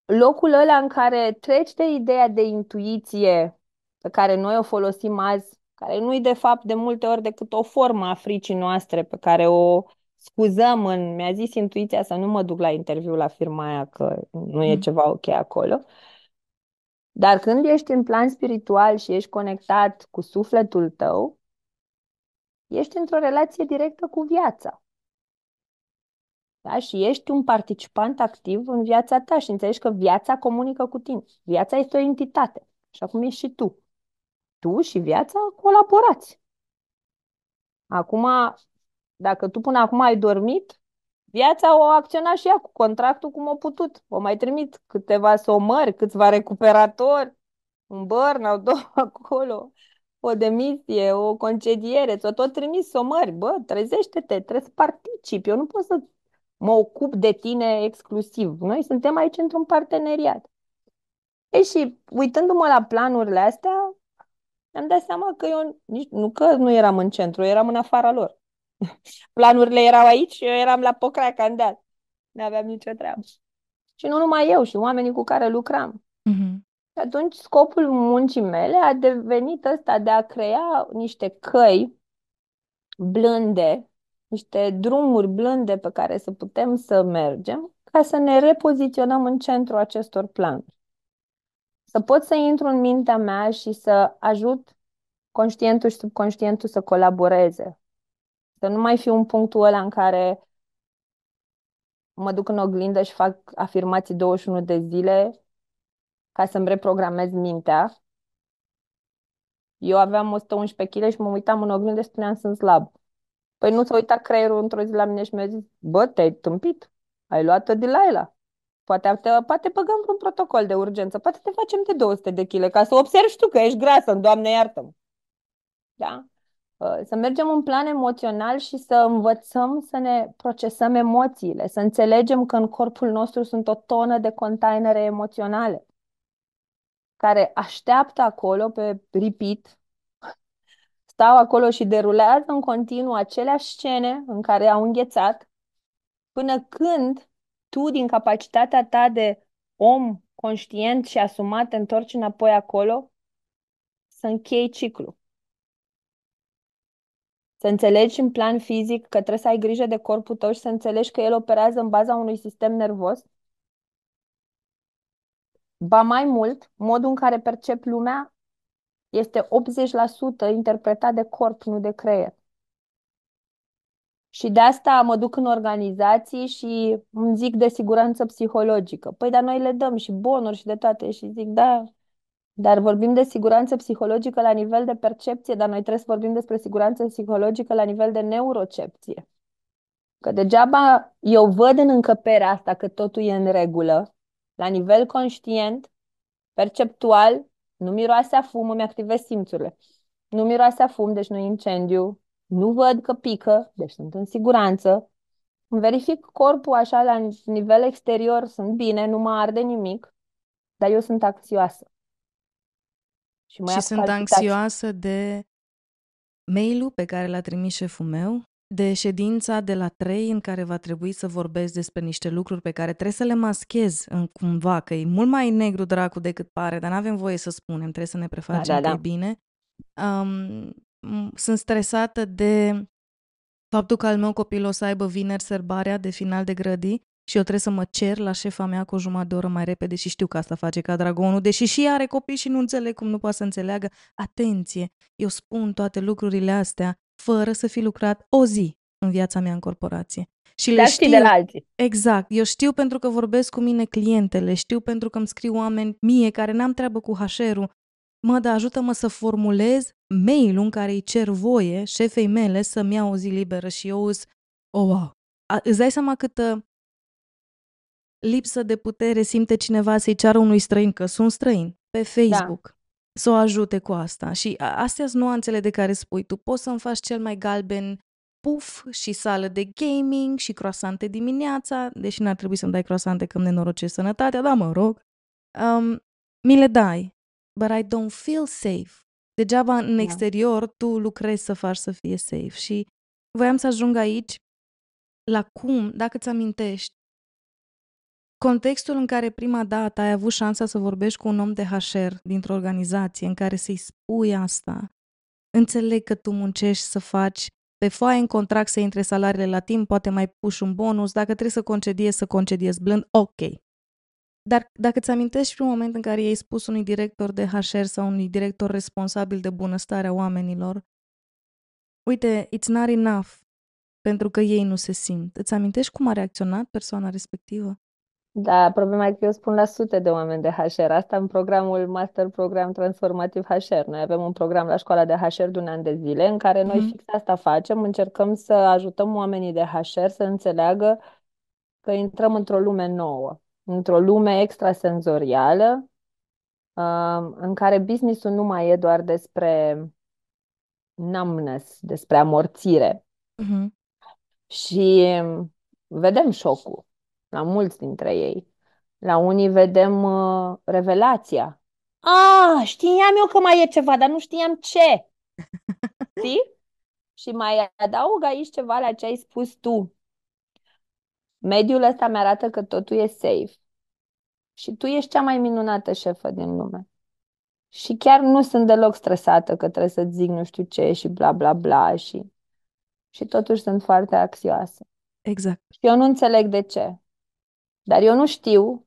Locul ăla în care treci de ideea de intuiție pe care noi o folosim azi, care nu e de fapt de multe ori decât o formă a fricii noastre pe care o scuzăm în... Mi-a zis intuiția să nu mă duc la interviu la firma aia că nu e mm. ceva ok acolo. Dar când ești în plan spiritual și ești conectat cu sufletul tău, ești într-o relație directă cu viața. Da? Și ești un participant activ în viața ta și înțelegi că viața comunică cu tine. Viața este o entitate, așa cum ești și tu. Tu și viața colaborați. Acum, dacă tu până acum ai dormit, viața o acționa și ea cu contractul cum o putut. O mai trimit câteva somări, câțiva recuperatori, un burnout, două acolo o demisie, o concediere, ți-o tot trimis o bă, trezește-te, trebuie să participi, eu nu pot să mă ocup de tine exclusiv. Noi suntem aici într-un parteneriat. E și uitându-mă la planurile astea, am dat seama că eu nici, nu că nu eram în centru, eram în afara lor. Planurile erau aici și eu eram la pocrea candat. Nu aveam nicio treabă. Și nu numai eu, și oamenii cu care lucram. Mm-hmm. Și atunci scopul muncii mele a devenit ăsta de a crea niște căi blânde, niște drumuri blânde pe care să putem să mergem ca să ne repoziționăm în centru acestor planuri. Să pot să intru în mintea mea și să ajut conștientul și subconștientul să colaboreze. Să nu mai fiu un punctul ăla în care mă duc în oglindă și fac afirmații 21 de zile ca să-mi reprogramez mintea. Eu aveam 111 kg și mă uitam în oglindă și spuneam sunt slab. Păi nu s-a uitat creierul într-o zi la mine și mi-a zis, bă, te-ai tâmpit, ai luat-o de la el. Poate, te, poate băgăm un protocol de urgență, poate te facem de 200 de kg ca să observi tu că ești grasă, Doamne iartă Da? Uh, să mergem în plan emoțional și să învățăm să ne procesăm emoțiile, să înțelegem că în corpul nostru sunt o tonă de containere emoționale care așteaptă acolo pe repeat, stau acolo și derulează în continuu aceleași scene în care au înghețat, până când tu, din capacitatea ta de om conștient și asumat, te întorci înapoi acolo, să închei ciclu. Să înțelegi în plan fizic că trebuie să ai grijă de corpul tău și să înțelegi că el operează în baza unui sistem nervos Ba mai mult, modul în care percep lumea este 80% interpretat de corp, nu de creier. Și de asta mă duc în organizații și îmi zic de siguranță psihologică. Păi, dar noi le dăm și bonuri și de toate și zic, da, dar vorbim de siguranță psihologică la nivel de percepție, dar noi trebuie să vorbim despre siguranță psihologică la nivel de neurocepție. Că degeaba eu văd în încăperea asta că totul e în regulă, la nivel conștient, perceptual, nu miroase a fum, îmi activez simțurile. Nu miroase a fum, deci nu incendiu, nu văd că pică, deci sunt în siguranță. Îmi verific corpul așa la nivel exterior, sunt bine, nu mă arde nimic, dar eu sunt anxioasă. Și, și sunt anxioasă de mail-ul pe care l-a trimis șeful meu de ședința de la 3 în care va trebui să vorbesc despre niște lucruri pe care trebuie să le maschez în cumva, că e mult mai negru dracu decât pare, dar nu avem voie să spunem, trebuie să ne prefacem da, da, da. bine. Um, sunt stresată de faptul că al meu copil o să aibă vineri sărbarea de final de grădi și eu trebuie să mă cer la șefa mea cu o jumătate de oră mai repede și știu că asta face ca dragonul, deși și are copii și nu înțeleg cum nu poate să înțeleagă. Atenție! Eu spun toate lucrurile astea fără să fi lucrat o zi în viața mea în corporație. Și le știu de la alții. Exact. Eu știu pentru că vorbesc cu mine clientele, știu pentru că îmi scriu oameni mie care n-am treabă cu HR-ul. Mă, dar ajută-mă să formulez mail-ul în care îi cer voie șefei mele să-mi ia o zi liberă și eu îți... oh, wow. A, îți dai seama câtă lipsă de putere simte cineva să-i ceară unui străin, că sunt străin, pe da. Facebook, să o ajute cu asta. Și astea sunt nuanțele de care spui tu. Poți să-mi faci cel mai galben puf și sală de gaming și croasante dimineața, deși n-ar trebui să-mi dai croasante când ne norocesc sănătatea, dar mă rog. Um, mi le dai, but I don't feel safe. Degeaba în yeah. Da. exterior tu lucrezi să faci să fie safe. Și voiam să ajung aici la cum, dacă ți amintești, Contextul în care prima dată ai avut șansa să vorbești cu un om de HR dintr-o organizație, în care să-i spui asta, înțeleg că tu muncești să faci pe foaie în contract să intre salariile la timp, poate mai puși un bonus, dacă trebuie să concediezi, să concediezi blând, ok. Dar dacă ți amintești primul moment în care i-ai spus unui director de HR sau unui director responsabil de bunăstarea oamenilor, uite, it's not enough, pentru că ei nu se simt. Îți amintești cum a reacționat persoana respectivă? Da, problema e că eu spun la sute de oameni de HR. Asta în programul Master Program Transformativ HR. Noi avem un program la școala de HR de un an de zile în care noi mhm. fix asta facem, încercăm să ajutăm oamenii de HR să înțeleagă că intrăm într-o lume nouă, într-o lume extrasenzorială, um, în care businessul nu mai e doar despre numbness, despre amorțire. Mm-hmm. Și vedem șocul la mulți dintre ei. La unii vedem uh, revelația. Ah, știam eu că mai e ceva, dar nu știam ce. Știi? Și mai adaug aici ceva la ce ai spus tu. Mediul ăsta mi-arată că totul e safe. Și tu ești cea mai minunată șefă din lume. Și chiar nu sunt deloc stresată că trebuie să zic nu știu ce și bla bla bla și, și totuși sunt foarte axioasă. Exact. Și eu nu înțeleg de ce. Dar eu nu știu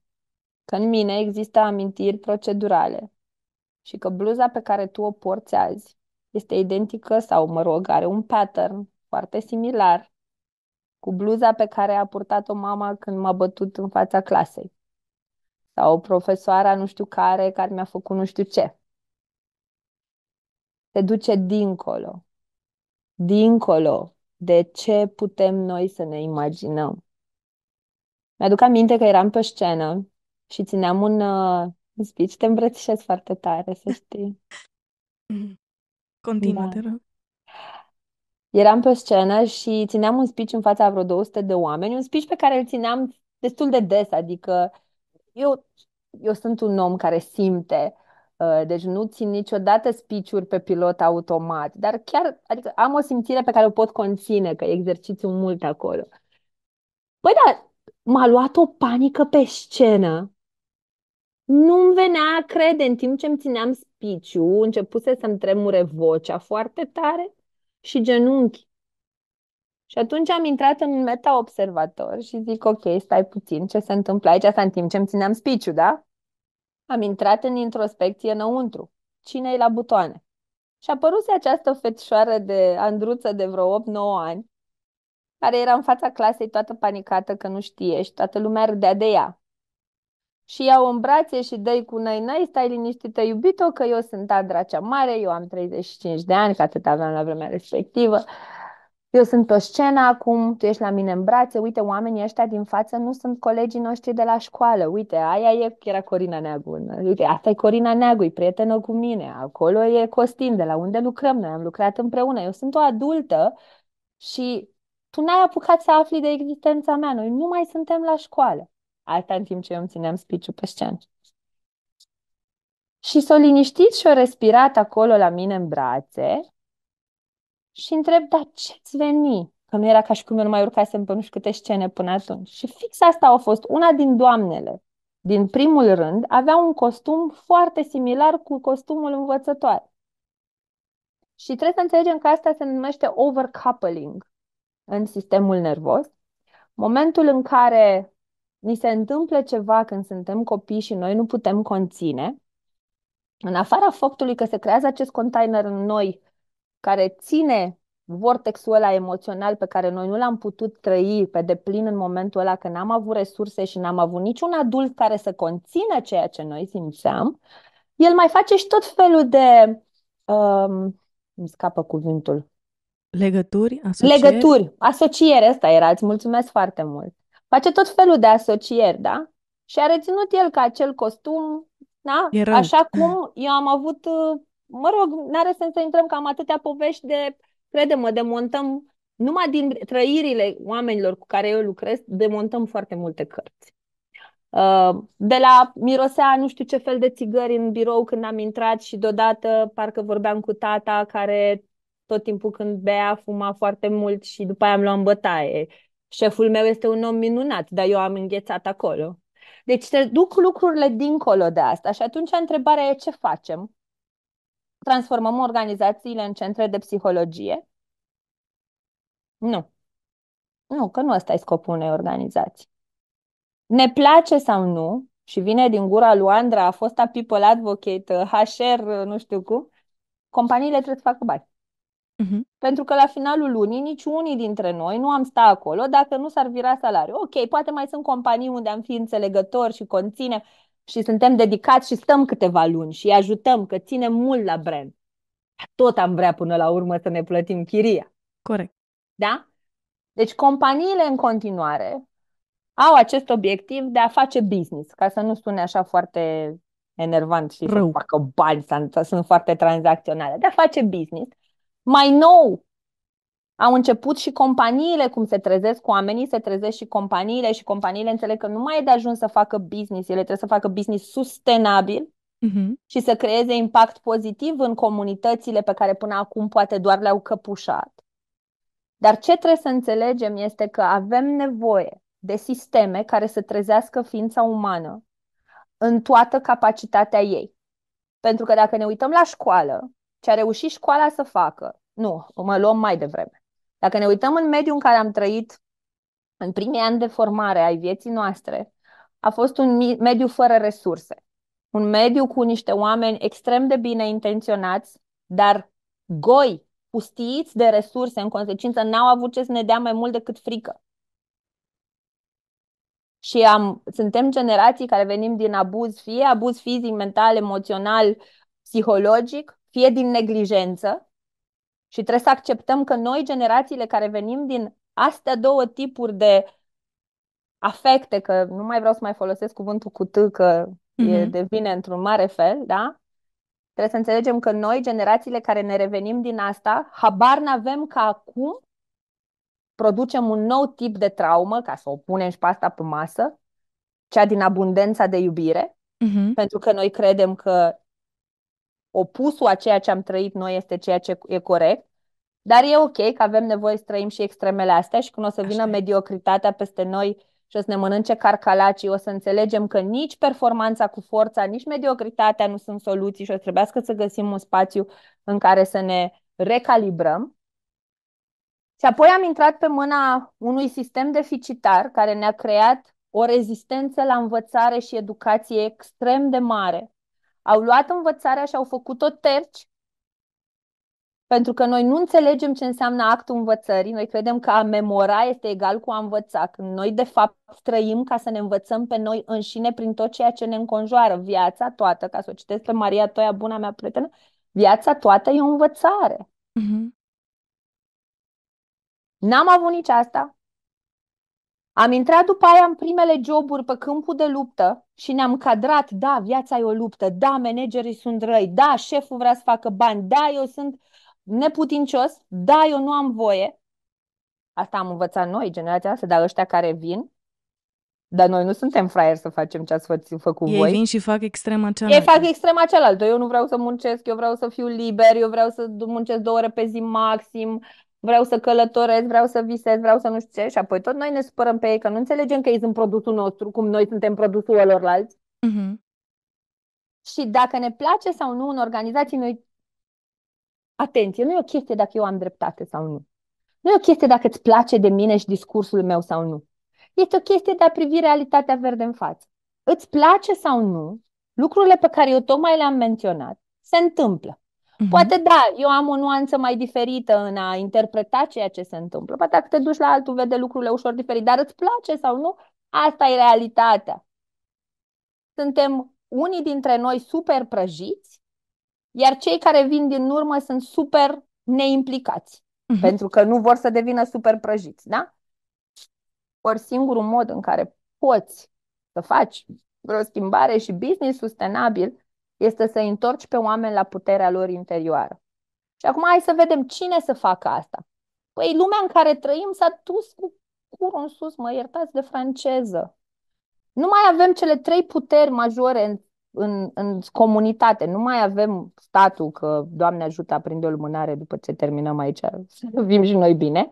că în mine există amintiri procedurale și că bluza pe care tu o porți azi este identică sau, mă rog, are un pattern foarte similar cu bluza pe care a purtat-o mama când m-a bătut în fața clasei sau profesoara nu știu care care mi-a făcut nu știu ce. Se duce dincolo, dincolo de ce putem noi să ne imaginăm. Mi-aduc aminte că eram pe scenă și țineam un, uh, speech. Te îmbrățișez foarte tare, să știi. Continuă, da. te rog. Eram pe scenă și țineam un speech în fața vreo 200 de oameni, un speech pe care îl țineam destul de des, adică eu, eu sunt un om care simte, uh, deci nu țin niciodată speech-uri pe pilot automat, dar chiar adică am o simțire pe care o pot conține, că exercițiu mult acolo. Păi da, m-a luat o panică pe scenă. Nu-mi venea crede în timp ce îmi țineam spiciu, începuse să-mi tremure vocea foarte tare și genunchi. Și atunci am intrat în meta observator și zic, ok, stai puțin, ce se întâmplă aici? Asta în timp ce îmi țineam spiciu, da? Am intrat în introspecție înăuntru. Cine-i la butoane? Și a apăruse această fetișoară de andruță de vreo 8-9 ani, care era în fața clasei toată panicată că nu știe și toată lumea râdea de ea. Și iau în brațe și dă cu nai-nai, stai liniștită, iubito, că eu sunt Andra cea mare, eu am 35 de ani, că atât aveam la vremea respectivă. Eu sunt pe scenă acum, tu ești la mine în brațe, uite, oamenii ăștia din față nu sunt colegii noștri de la școală, uite, aia e, era Corina Neagu, uite, asta e Corina Neagu, e prietenă cu mine, acolo e Costin, de la unde lucrăm, noi am lucrat împreună, eu sunt o adultă și tu n-ai apucat să afli de existența mea, noi nu mai suntem la școală. Asta în timp ce eu îmi țineam spiciu pe scenă. Și s-o liniștit și-o respirat acolo la mine în brațe și întreb, dar ce-ți veni? Că nu era ca și cum eu nu mai urcasem pe nu știu câte scene până atunci. Și fix asta a fost una din doamnele din primul rând, avea un costum foarte similar cu costumul învățătoare. Și trebuie să înțelegem că asta se numește overcoupling în sistemul nervos. Momentul în care ni se întâmplă ceva când suntem copii și noi nu putem conține, în afara faptului că se creează acest container în noi care ține vortexul ăla emoțional pe care noi nu l-am putut trăi pe deplin în momentul ăla că n-am avut resurse și n-am avut niciun adult care să conțină ceea ce noi simțeam, el mai face și tot felul de um, îmi scapă cuvântul, Legături, asocieri? Legături, asocieri, asta era, îți mulțumesc foarte mult. Face tot felul de asocieri, da? Și a reținut el că acel costum, da? Era. Așa cum eu am avut, mă rog, n-are sens să intrăm că am atâtea povești de, crede-mă, demontăm, numai din trăirile oamenilor cu care eu lucrez, demontăm foarte multe cărți. Uh, de la mirosea nu știu ce fel de țigări în birou când am intrat și deodată parcă vorbeam cu tata care tot timpul când bea, fuma foarte mult și după aia am luat bătaie. Șeful meu este un om minunat, dar eu am înghețat acolo. Deci te duc lucrurile dincolo de asta și atunci întrebarea e ce facem? Transformăm organizațiile în centre de psihologie? Nu. Nu, că nu ăsta e scopul unei organizații. Ne place sau nu, și vine din gura lui Andra, a fost a people advocate, HR, nu știu cum, companiile trebuie să facă bani. Uh-huh. Pentru că la finalul lunii, nici unii dintre noi nu am sta acolo dacă nu s-ar vira salariul. Ok, poate mai sunt companii unde am fi înțelegători și conține și suntem dedicați și stăm câteva luni și îi ajutăm, că ține mult la brand. Tot am vrea până la urmă să ne plătim chiria. Corect. Da? Deci companiile în continuare au acest obiectiv de a face business, ca să nu spune așa foarte enervant și Rău. să facă bani, să sunt foarte tranzacționale, de a face business mai nou, au început și companiile cum se trezesc oamenii, se trezesc și companiile și companiile înțeleg că nu mai e de ajuns să facă business, ele trebuie să facă business sustenabil uh-huh. și să creeze impact pozitiv în comunitățile pe care până acum poate doar le-au căpușat. Dar ce trebuie să înțelegem este că avem nevoie de sisteme care să trezească ființa umană în toată capacitatea ei. Pentru că dacă ne uităm la școală, ce a reușit școala să facă. Nu, mă luăm mai devreme. Dacă ne uităm în mediul în care am trăit în primii ani de formare ai vieții noastre, a fost un mediu fără resurse. Un mediu cu niște oameni extrem de bine intenționați, dar goi, pustiți de resurse, în consecință n-au avut ce să ne dea mai mult decât frică. Și am, suntem generații care venim din abuz, fie abuz fizic, mental, emoțional, psihologic, fie din neglijență și trebuie să acceptăm că noi, generațiile care venim din astea două tipuri de afecte, că nu mai vreau să mai folosesc cuvântul cu t, că mm-hmm. e, mhm. devine într-un mare fel, da? Trebuie să înțelegem că noi, generațiile care ne revenim din asta, habar n-avem că acum producem un nou tip de traumă, ca să o punem și pe asta pe masă, cea din abundența de iubire, uh-huh. pentru că noi credem că opusul a ceea ce am trăit noi este ceea ce e corect, dar e ok că avem nevoie să trăim și extremele astea și când o să vină Așa. mediocritatea peste noi și o să ne mănânce carcalacii, o să înțelegem că nici performanța cu forța, nici mediocritatea nu sunt soluții și o să trebuiască să găsim un spațiu în care să ne recalibrăm. Și apoi am intrat pe mâna unui sistem deficitar care ne-a creat o rezistență la învățare și educație extrem de mare. Au luat învățarea și au făcut-o terci pentru că noi nu înțelegem ce înseamnă actul învățării. Noi credem că a memora este egal cu a învăța, când noi de fapt trăim ca să ne învățăm pe noi înșine prin tot ceea ce ne înconjoară, viața toată, ca să o citesc pe Maria Toia, buna mea prietenă, viața toată e o învățare. Mm-hmm. N-am avut nici asta, am intrat după aia în primele joburi pe câmpul de luptă și ne-am cadrat, da, viața e o luptă, da, managerii sunt răi, da, șeful vrea să facă bani, da, eu sunt neputincios, da, eu nu am voie. Asta am învățat noi, generația asta, dar ăștia care vin, dar noi nu suntem fraieri să facem ce ați fă- făcut Ei voi. Ei vin și fac extrema cealaltă. Ei fac extrema cealaltă. Eu nu vreau să muncesc, eu vreau să fiu liber, eu vreau să muncesc două ore pe zi maxim, vreau să călătoresc, vreau să visez, vreau să nu știu ce și apoi tot noi ne supărăm pe ei că nu înțelegem că ei sunt produsul nostru, cum noi suntem produsul alorlalți. Uh-huh. Mm-hmm. Și dacă ne place sau nu în organizații, noi... Atenție, nu e o chestie dacă eu am dreptate sau nu. Nu e o chestie dacă îți place de mine și discursul meu sau nu. Este o chestie de a privi realitatea verde în față. Îți place sau nu, lucrurile pe care eu tocmai le-am menționat se întâmplă. Mm-hmm. Poate da, eu am o nuanță mai diferită în a interpreta ceea ce se întâmplă. Poate dacă te duci la altul, vede lucrurile ușor diferit, dar îți place sau nu, asta e realitatea. Suntem unii dintre noi super prăjiți, iar cei care vin din urmă sunt super neimplicați, uh-huh. pentru că nu vor să devină super prăjiți, da? Ori singurul mod în care poți să faci vreo schimbare și business sustenabil este să întorci pe oameni la puterea lor interioară. Și acum hai să vedem cine să facă asta. Păi lumea în care trăim s-a dus cu curul în sus, mă iertați de franceză. Nu mai avem cele trei puteri majore în, în, în comunitate. Nu mai avem statul că, Doamne ajută, aprinde o lumânare după ce terminăm aici, să vim și noi bine.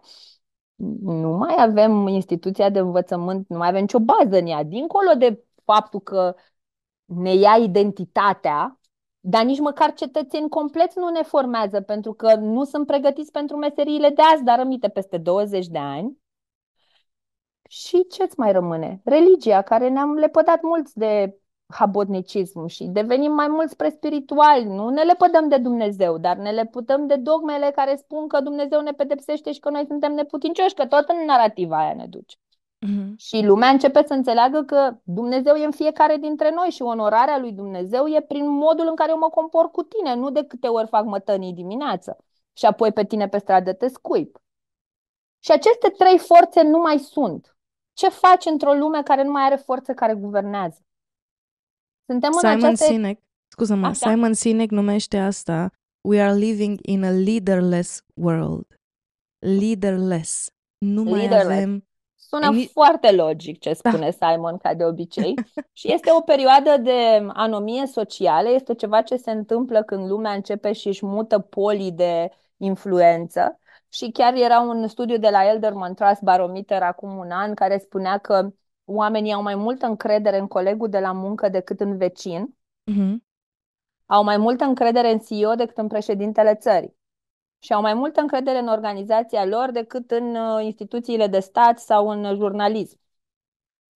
Nu mai avem instituția de învățământ, nu mai avem nicio bază în ea. Dincolo de faptul că ne ia identitatea, dar nici măcar cetățeni complet nu ne formează, pentru că nu sunt pregătiți pentru meseriile de azi, dar rămite peste 20 de ani. Și ce-ți mai rămâne? Religia, care ne-am lepădat mulți de habotnicism și devenim mai mult spre spirituali. Nu ne lepădăm de Dumnezeu, dar ne lepădăm de dogmele care spun că Dumnezeu ne pedepsește și că noi suntem neputincioși, că tot în narativa aia ne duce. Mm-hmm. Și lumea începe să înțeleagă că Dumnezeu e în fiecare dintre noi și onorarea lui Dumnezeu e prin modul în care eu mă compor cu tine, nu de câte ori fac mătănii dimineață și apoi pe tine pe stradă te scuip. Și aceste trei forțe nu mai sunt. Ce faci într-o lume care nu mai are forțe care guvernează? Suntem Simon în Sinek, scuză-mă, Așa. Simon Sinek numește asta We are living in a leaderless world. Leaderless. Nu mai avem Sună Ei... foarte logic ce da. spune da. Simon, ca de obicei. și este o perioadă de anomie socială, este ceva ce se întâmplă când lumea începe și își mută polii de influență. Și chiar era un studiu de la Elderman Trust Barometer acum un an care spunea că oamenii au mai multă încredere în colegul de la muncă decât în vecin, mm-hmm. au mai multă încredere în CEO decât în președintele țării și au mai multă încredere în organizația lor decât în uh, instituțiile de stat sau în uh, jurnalism.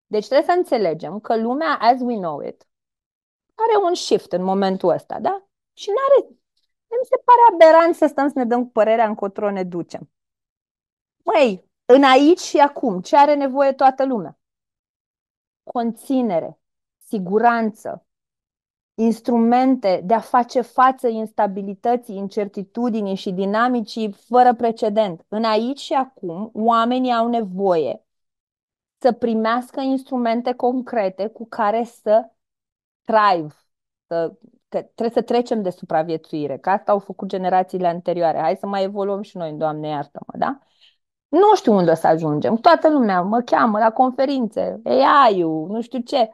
Deci trebuie să înțelegem că lumea, as we know it, are un shift în momentul ăsta, da? Și nu are. Mi se pare aberant să stăm să ne dăm cu părerea încotro ne ducem. Măi, în aici și acum, ce are nevoie toată lumea? Conținere, siguranță, instrumente de a face față instabilității, incertitudinii și dinamicii fără precedent. În aici și acum, oamenii au nevoie să primească instrumente concrete cu care să thrive, să, că trebuie să trecem de supraviețuire, că asta au făcut generațiile anterioare. Hai să mai evoluăm și noi, Doamne iartă-mă, da? Nu știu unde o să ajungem. Toată lumea mă cheamă la conferințe, AI-ul, nu știu ce.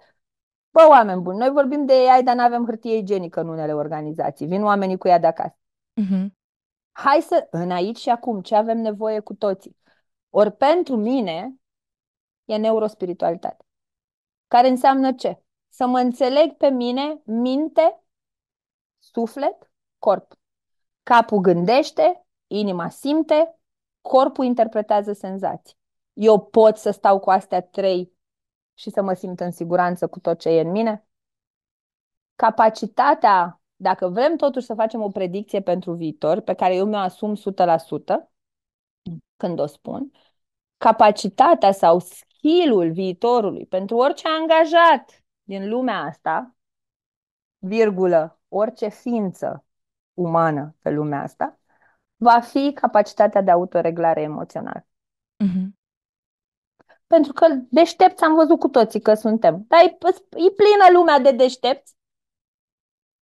Bă, oameni buni, noi vorbim de AI, dar nu avem hârtie igienică în unele organizații. Vin oamenii cu ea de acasă. Uh-huh. Hai să, în aici și acum, ce avem nevoie cu toții. Ori pentru mine e neurospiritualitate. Care înseamnă ce? Să mă înțeleg pe mine, minte, suflet, corp. Capul gândește, inima simte, corpul interpretează senzații. Eu pot să stau cu astea trei și să mă simt în siguranță cu tot ce e în mine? Capacitatea, dacă vrem totuși să facem o predicție pentru viitor, pe care eu mi-o asum 100% când o spun, capacitatea sau skill viitorului pentru orice angajat din lumea asta, virgulă, orice ființă umană pe lumea asta, va fi capacitatea de autoreglare emoțională. Mm-hmm. Pentru că deștepți am văzut cu toții că suntem. Dar e, plină lumea de deștepți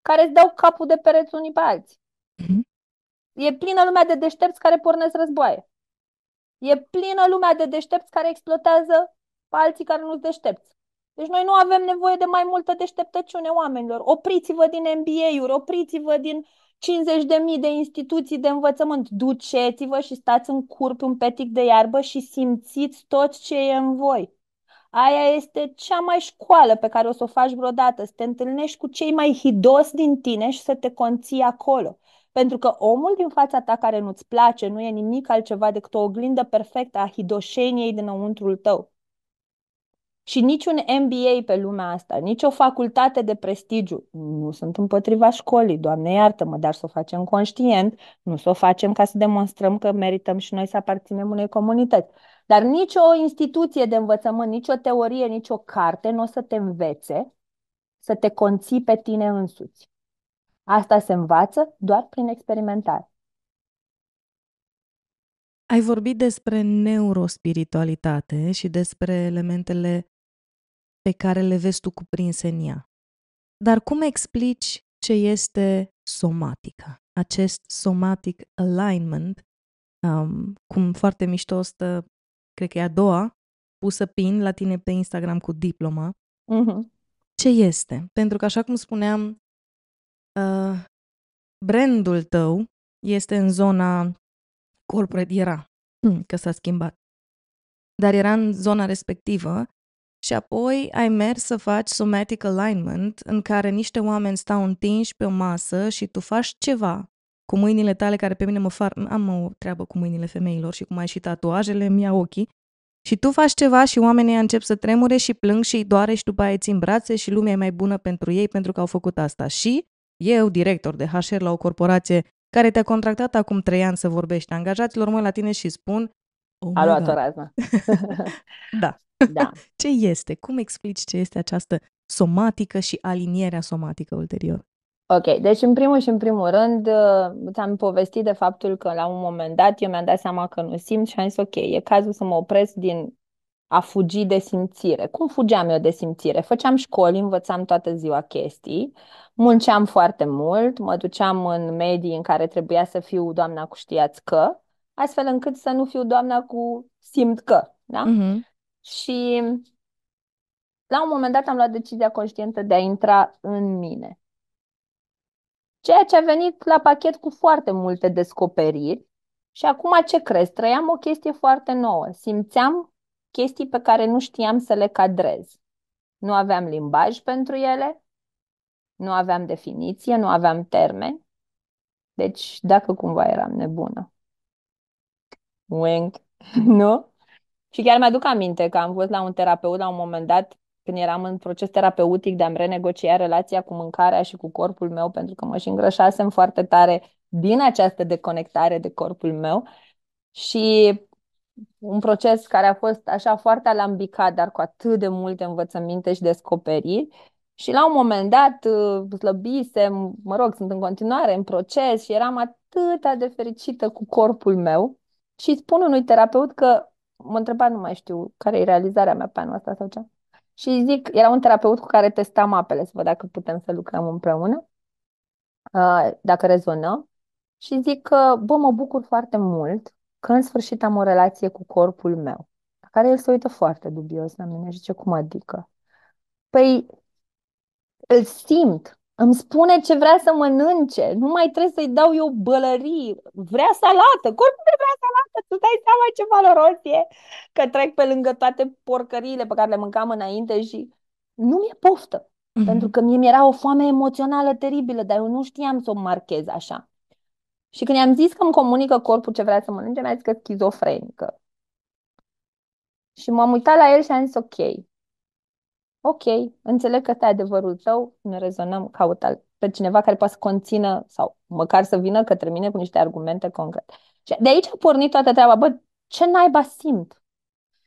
care îți dau capul de pereți unii pe alții. Mm-hmm. E plină lumea de deștepți care pornesc războaie. E plină lumea de deștepți care exploatează pe alții care nu sunt deștepți. Deci noi nu avem nevoie de mai multă deșteptăciune oamenilor. Opriți-vă din MBA-uri, opriți-vă din uh, 50.000 de instituții de învățământ. Duceți-vă și stați în cur pe un petic de iarbă și simțiți tot ce e în voi. Aia este cea mai școală pe care o să o faci vreodată, să te întâlnești cu cei mai hidos din tine și să te conții acolo. Pentru că omul din fața ta care nu-ți place nu e nimic altceva decât o oglindă perfectă a hidoșeniei dinăuntrul tău. Și niciun MBA pe lumea asta, nici o facultate de prestigiu. Nu sunt împotriva școlii, Doamne iartă-mă, dar să o facem conștient, nu să o facem ca să demonstrăm că merităm și noi să aparținem unei comunități. Dar nicio instituție de învățământ, nicio teorie, nicio carte nu o să te învețe să te conții pe tine însuți. Asta se învață doar prin experimentare. Ai vorbit despre neurospiritualitate și despre elementele pe care le vezi tu cuprinse în ea. Dar cum explici ce este somatica Acest somatic alignment, um, cum foarte mișto stă, cred că e a doua, pusă pin la tine pe Instagram cu diploma. Uh-huh. Ce este? Pentru că, așa cum spuneam, uh, brandul tău este în zona corporate, era, că s-a schimbat, dar era în zona respectivă și apoi ai mers să faci somatic alignment, în care niște oameni stau întinși pe o masă și tu faci ceva cu mâinile tale, care pe mine mă far... Am o treabă cu mâinile femeilor și cum ai și tatuajele, mi a ochii. Și tu faci ceva și oamenii încep să tremure și plâng și îi doare și după aia țin brațe și lumea e mai bună pentru ei pentru că au făcut asta. Și eu, director de HR la o corporație care te-a contractat acum trei ani să vorbești angajaților, mă la tine și spun Oh a luat-o raznă. da. da. Ce este? Cum explici ce este această somatică și alinierea somatică ulterior? Ok, deci în primul și în primul rând uh, ți-am povestit de faptul că la un moment dat eu mi-am dat seama că nu simt și am zis ok, e cazul să mă opresc din a fugi de simțire. Cum fugeam eu de simțire? Făceam școli, învățam toată ziua chestii, munceam foarte mult, mă duceam în medii în care trebuia să fiu doamna cu știați că, astfel încât să nu fiu doamna cu simt că, da? Mm-hmm. Și la un moment dat am luat decizia conștientă de a intra în mine. Ceea ce a venit la pachet cu foarte multe descoperiri și acum ce crezi? Trăiam o chestie foarte nouă. Simțeam chestii pe care nu știam să le cadrez. Nu aveam limbaj pentru ele, nu aveam definiție, nu aveam termeni. Deci, dacă cumva eram nebună. Wink, nu? Și chiar mi-aduc aminte că am fost la un terapeut la un moment dat, când eram în proces terapeutic de a-mi renegocia relația cu mâncarea și cu corpul meu, pentru că mă și îngrășasem foarte tare din această deconectare de corpul meu. Și un proces care a fost așa foarte alambicat, dar cu atât de multe învățăminte și descoperiri. Și la un moment dat uh, slăbisem, mă rog, sunt în continuare în proces și eram atât de fericită cu corpul meu, și spun unui terapeut că mă întreba, nu mai știu care e realizarea mea pe anul ăsta sau ce. Și zic, era un terapeut cu care testam apele să văd dacă putem să lucrăm împreună, uh, dacă rezonă Și zic că, bă, mă bucur foarte mult că în sfârșit am o relație cu corpul meu, la care el se uită foarte dubios la mine și zice, cum adică? Păi, îl simt îmi spune ce vrea să mănânce, nu mai trebuie să-i dau eu bălării, vrea salată, corpul vrea salată, tu dai seama ce valoros e că trec pe lângă toate porcăriile pe care le mâncam înainte și nu mi-e poftă, mm-hmm. pentru că mie mi-era o foame emoțională teribilă, dar eu nu știam să o marchez așa. Și când i-am zis că îmi comunică corpul ce vrea să mănânce, mi-a zis că schizofrenică. Și m-am uitat la el și am zis ok, ok, înțeleg că te adevărul tău, ne rezonăm, caut alt, pe cineva care poate să conțină sau măcar să vină către mine cu niște argumente concrete. Și de aici a pornit toată treaba, bă, ce naiba simt?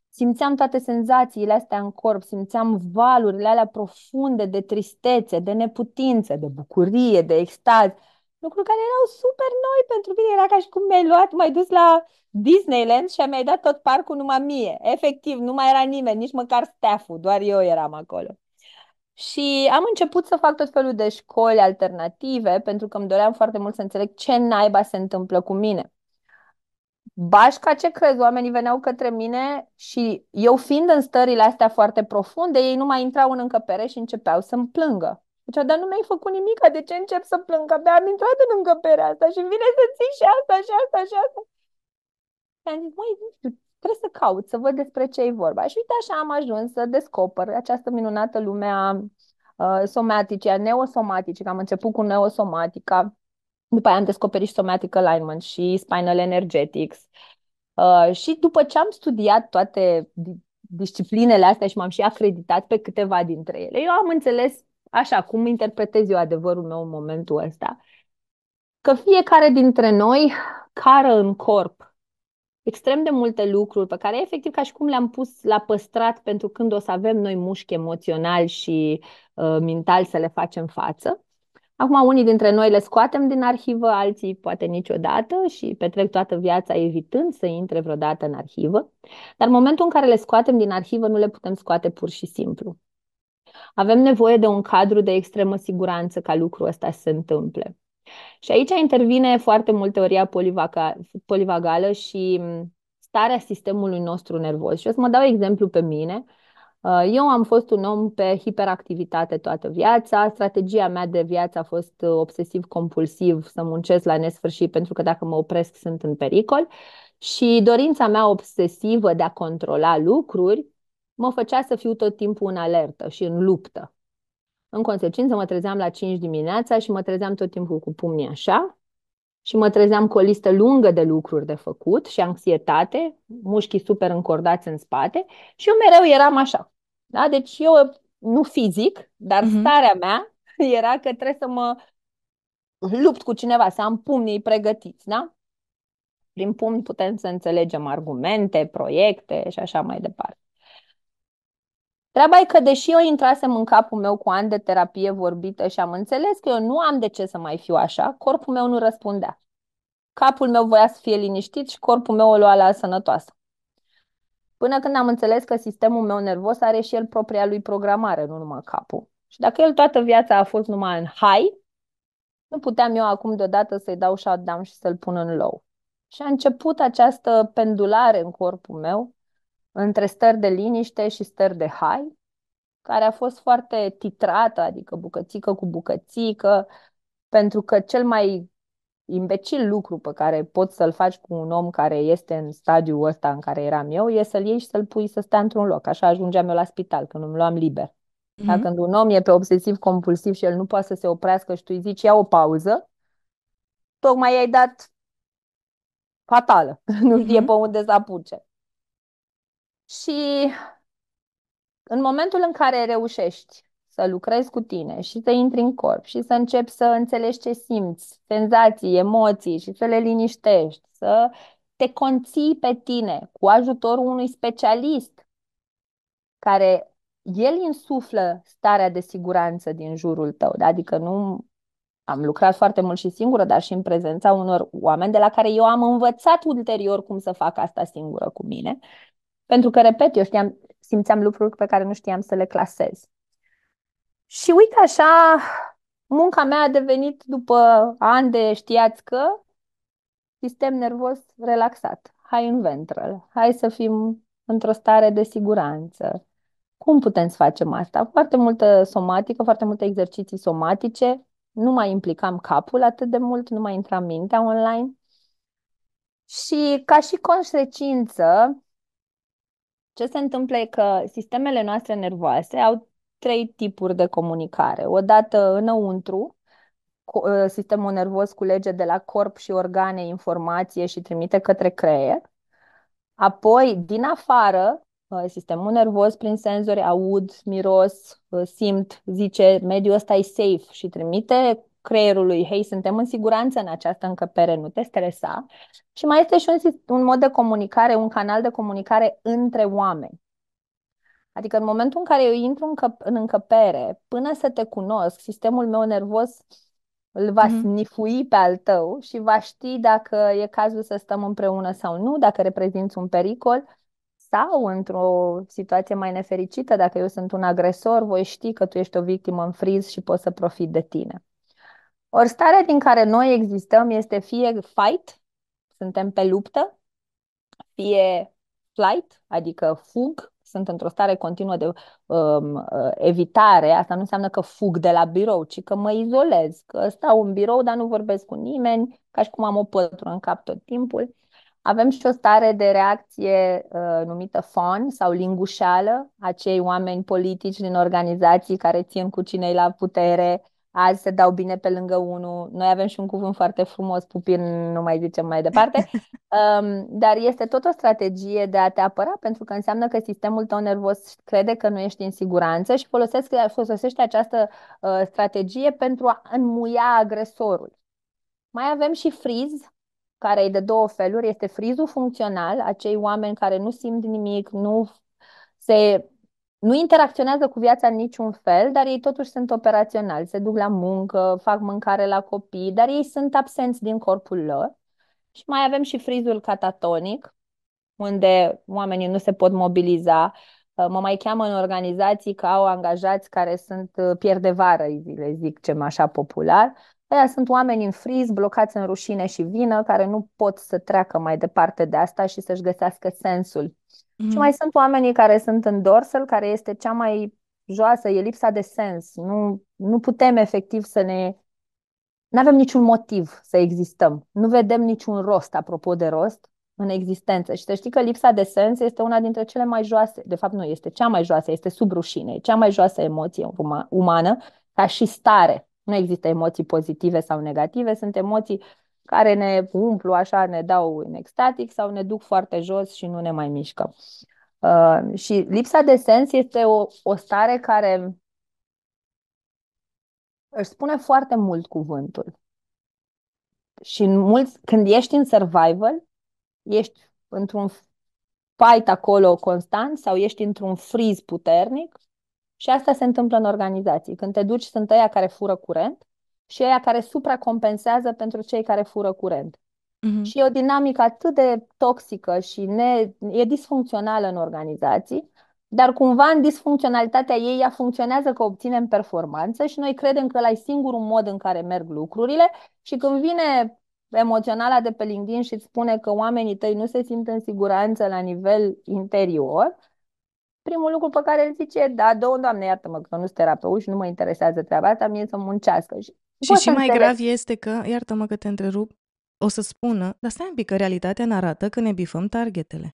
Simțeam toate senzațiile astea în corp, simțeam valurile alea profunde de tristețe, de neputință, de bucurie, de extaz lucruri care erau super noi pentru mine. Era ca și cum mi-ai luat, m-ai dus la Disneyland și mi-ai dat tot parcul numai mie. Efectiv, nu mai era nimeni, nici măcar staff-ul, doar eu eram acolo. Și am început să fac tot felul de școli alternative pentru că îmi doream foarte mult să înțeleg ce naiba se întâmplă cu mine. Bașca, ce crezi? Oamenii veneau către mine și eu fiind în stările astea foarte profunde, ei nu mai intrau în încăpere și începeau să-mi plângă. Zicea, dar nu mi-ai făcut nimic, de ce încep să plâng? Abia am intrat în încăperea asta și vine să ții și asta, și asta, și asta. Și am zis, măi, trebuie să caut, să văd despre ce e vorba. Și uite așa am ajuns să descoper această minunată lumea uh, somatice, a neosomatice, că am început cu neosomatica, după aia am descoperit și somatic alignment și spinal energetics. Uh, și după ce am studiat toate disciplinele astea și m-am și acreditat pe câteva dintre ele, eu am înțeles așa, cum interpretez eu adevărul meu în momentul ăsta, că fiecare dintre noi cară în corp extrem de multe lucruri pe care efectiv ca și cum le-am pus la păstrat pentru când o să avem noi mușchi emoțional și uh, mental să le facem față. Acum unii dintre noi le scoatem din arhivă, alții poate niciodată și petrec toată viața evitând să intre vreodată în arhivă, dar momentul în care le scoatem din arhivă nu le putem scoate pur și simplu. Avem nevoie de un cadru de extremă siguranță ca lucrul ăsta să se întâmple. Și aici intervine foarte mult teoria polivaga polivagală și mm, starea sistemului nostru nervos. Și o să mă dau exemplu pe mine. Uh, eu am fost un om pe hiperactivitate toată viața. Strategia mea de viață a fost uh, obsesiv-compulsiv să muncesc la nesfârșit pentru că dacă mă opresc sunt în pericol. Și dorința mea obsesivă de a controla lucruri mă făcea să fiu tot timpul în alertă și în luptă. În consecință, mă trezeam la 5 dimineața și mă trezeam tot timpul cu pumnii așa și mă trezeam cu o listă lungă de lucruri de făcut și anxietate, mușchii super încordați în spate și eu mereu eram așa. Da? Deci eu, nu fizic, dar uh-huh. starea mea era că trebuie să mă lupt cu cineva, să am pumnii pregătiți, da? Prin pumn putem să înțelegem argumente, proiecte și așa mai departe. Treaba e că deși eu intrasem în capul meu cu ani de terapie vorbită și am înțeles că eu nu am de ce să mai fiu așa, corpul meu nu răspundea. Capul meu voia să fie liniștit și corpul meu o lua la sănătoasă. Până când am înțeles că sistemul meu nervos are și el propria lui programare, nu numai capul. Și dacă el toată viața a fost numai în high, nu puteam eu acum deodată să-i dau shutdown și să-l pun în low. Și a început această pendulare în corpul meu între stări de liniște și stări de hai, care a fost foarte titrată, adică bucățică cu bucățică, pentru că cel mai imbecil lucru pe care poți să-l faci cu un om care este în stadiul ăsta în care eram eu e să-l iei și să-l pui să stea într-un loc. Așa ajungeam eu la spital când îmi luam liber. Mm-hmm. Dacă când un om e pe obsesiv compulsiv și el nu poate să se oprească și tu îi zici ia o pauză, tocmai i-ai dat fatală. Mm-hmm. nu știe mhm. pe unde să apuce. Și în momentul în care reușești să lucrezi cu tine și să intri în corp și să începi să înțelegi ce simți, senzații, emoții și să le liniștești, să te conții pe tine cu ajutorul unui specialist care el insuflă starea de siguranță din jurul tău. Adică nu am lucrat foarte mult și singură, dar și în prezența unor oameni de la care eu am învățat ulterior cum să fac asta singură cu mine. Uh, pentru că, repet, eu știam, simțeam lucruri pe care nu știam să le clasez. Și uite așa, munca mea a devenit, după ani de știați că, sistem nervos relaxat. Hai în ventral, hai să fim într-o stare de siguranță. Cum putem să facem asta? Foarte multă somatică, foarte multe exerciții somatice, nu mai implicam capul atât de mult, nu mai intra mintea online. Și ca și consecință, ce se întâmplă e că sistemele noastre nervoase au trei tipuri de comunicare. Odată înăuntru, ă, sistemul nervos culege de la corp și organe informație și trimite către creier. Apoi, din afară, ă, sistemul nervos prin senzori aud, miros, ă, simt, zice mediul ăsta e safe și trimite creierului, hei, suntem în siguranță în această încăpere, nu te stresa. Și mai este și un, un mod de comunicare, un canal de comunicare între oameni. Adică în momentul în care eu intru în, căp- în încăpere, până să te cunosc, sistemul meu nervos îl va mm-hmm. snifui pe al tău și va ști dacă e cazul să stăm împreună sau nu, dacă reprezinți un pericol sau într-o situație mai nefericită, dacă eu sunt un agresor, voi ști că tu ești o victimă în friz și pot să profit de tine. Ori starea din care noi existăm este fie fight, suntem pe luptă, fie flight, adică fug, sunt într-o stare continuă de um, uh, evitare, asta nu înseamnă că fug de la birou, ci că mă izolez, că stau în birou, dar nu vorbesc cu nimeni, ca și cum am o pătură în cap tot timpul. Avem și o stare de reacție uh, numită FON sau lingușeală, acei oameni politici din organizații care țin cu cine la putere, azi se dau bine pe lângă unul. Noi avem și un cuvânt foarte frumos, pupin, nu mai zicem mai departe, um, dar este tot o strategie de a te apăra, pentru că înseamnă că sistemul tău nervos crede că nu ești în siguranță și folosește, folosește această uh, strategie pentru a înmuia agresorul. Mai avem și friz, care e de două feluri. Este frizul funcțional, acei oameni care nu simt nimic, nu se nu interacționează cu viața în niciun fel, dar ei totuși sunt operaționali, se duc la muncă, fac mâncare la copii, dar ei sunt absenți din corpul lor. Și mai avem și frizul catatonic, unde oamenii nu se pot mobiliza. Ă, mă mai cheamă în organizații că au angajați care sunt ă, pierdevară, le mai așa popular. Aia sunt oameni în friz, blocați în rușine și vină, care nu pot să treacă mai departe de asta și să-și găsească sensul Mhm. Și mai sunt oamenii care sunt în dorsal, care este cea mai joasă, e lipsa de sens. Nu, nu putem efectiv să ne. Nu avem niciun motiv să existăm. Nu vedem niciun rost, apropo de rost, în existență. Și să știi că lipsa de sens este una dintre cele mai joase, de fapt nu, este cea mai joasă, este sub rușine, e cea mai joasă emoție umană, ca și stare. Nu există emoții pozitive sau negative, sunt emoții care ne umplu așa, ne dau în extatic sau ne duc foarte jos și nu ne mai mișcă. Uh, și lipsa de sens este o, o stare care își spune foarte mult cuvântul. Și mulți, când ești în survival, ești într-un fight acolo constant sau ești într-un freeze puternic și asta se întâmplă în organizații. Când te duci, sunt aia care fură curent și aia care supracompensează pentru cei care fură curent. Mm-hmm. Și e o dinamică atât de toxică și ne, e disfuncțională în organizații, dar cumva în disfuncționalitatea ei ea funcționează că obținem performanță și noi credem că ăla e singurul mod în care merg lucrurile și când vine emoționala de pe LinkedIn și îți spune că oamenii tăi nu se simt în siguranță la nivel interior, primul lucru pe care îl zice e, da, două, doamne, iartă-mă că nu sunt terapeut și nu mă interesează treaba asta, mie să muncească. Și și și mai grav este că, iartă-mă că te întrerup, o să spună, dar stai un pic că realitatea ne arată că ne bifăm targetele.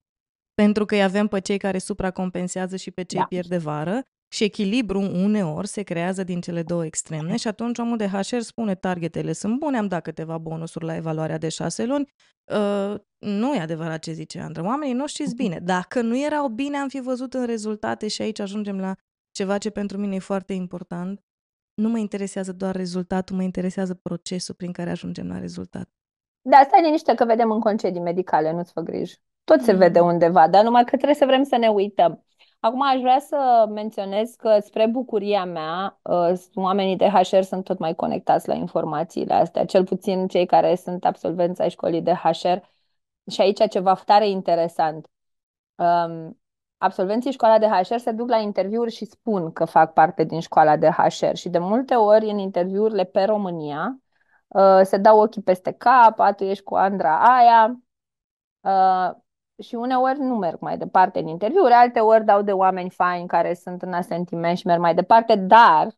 Pentru că îi avem pe cei care supracompensează și pe cei da. pierde vară și echilibru uneori se creează din cele două extreme și atunci omul de HR spune targetele sunt bune, am dat câteva bonusuri la evaluarea de șase luni. Uh, nu e adevărat ce zice Andra. oamenii nu știți mm-hmm. bine. Dacă nu erau bine, am fi văzut în rezultate și aici ajungem la ceva ce pentru mine e foarte important nu mă interesează doar rezultatul, mă interesează procesul prin care ajungem la rezultat. Da, stai liniște că vedem în concedii medicale, nu-ți fă griji. Tot se vede mm. undeva, dar numai că trebuie să vrem să ne uităm. Acum aș vrea să menționez că spre bucuria mea, uh, oamenii de HR sunt tot mai conectați la informațiile astea, cel puțin cei care sunt absolvenți ai școlii de HR. Și aici ceva tare interesant. Um, absolvenții școala de HR se duc la interviuri și spun că fac parte din școala de HR și de multe ori în interviurile pe România uh, se dau ochii peste cap, tu ești cu Andra aia uh, și uneori nu merg mai departe în interviuri, alte ori dau de oameni faini care sunt în asentiment și merg mai departe, dar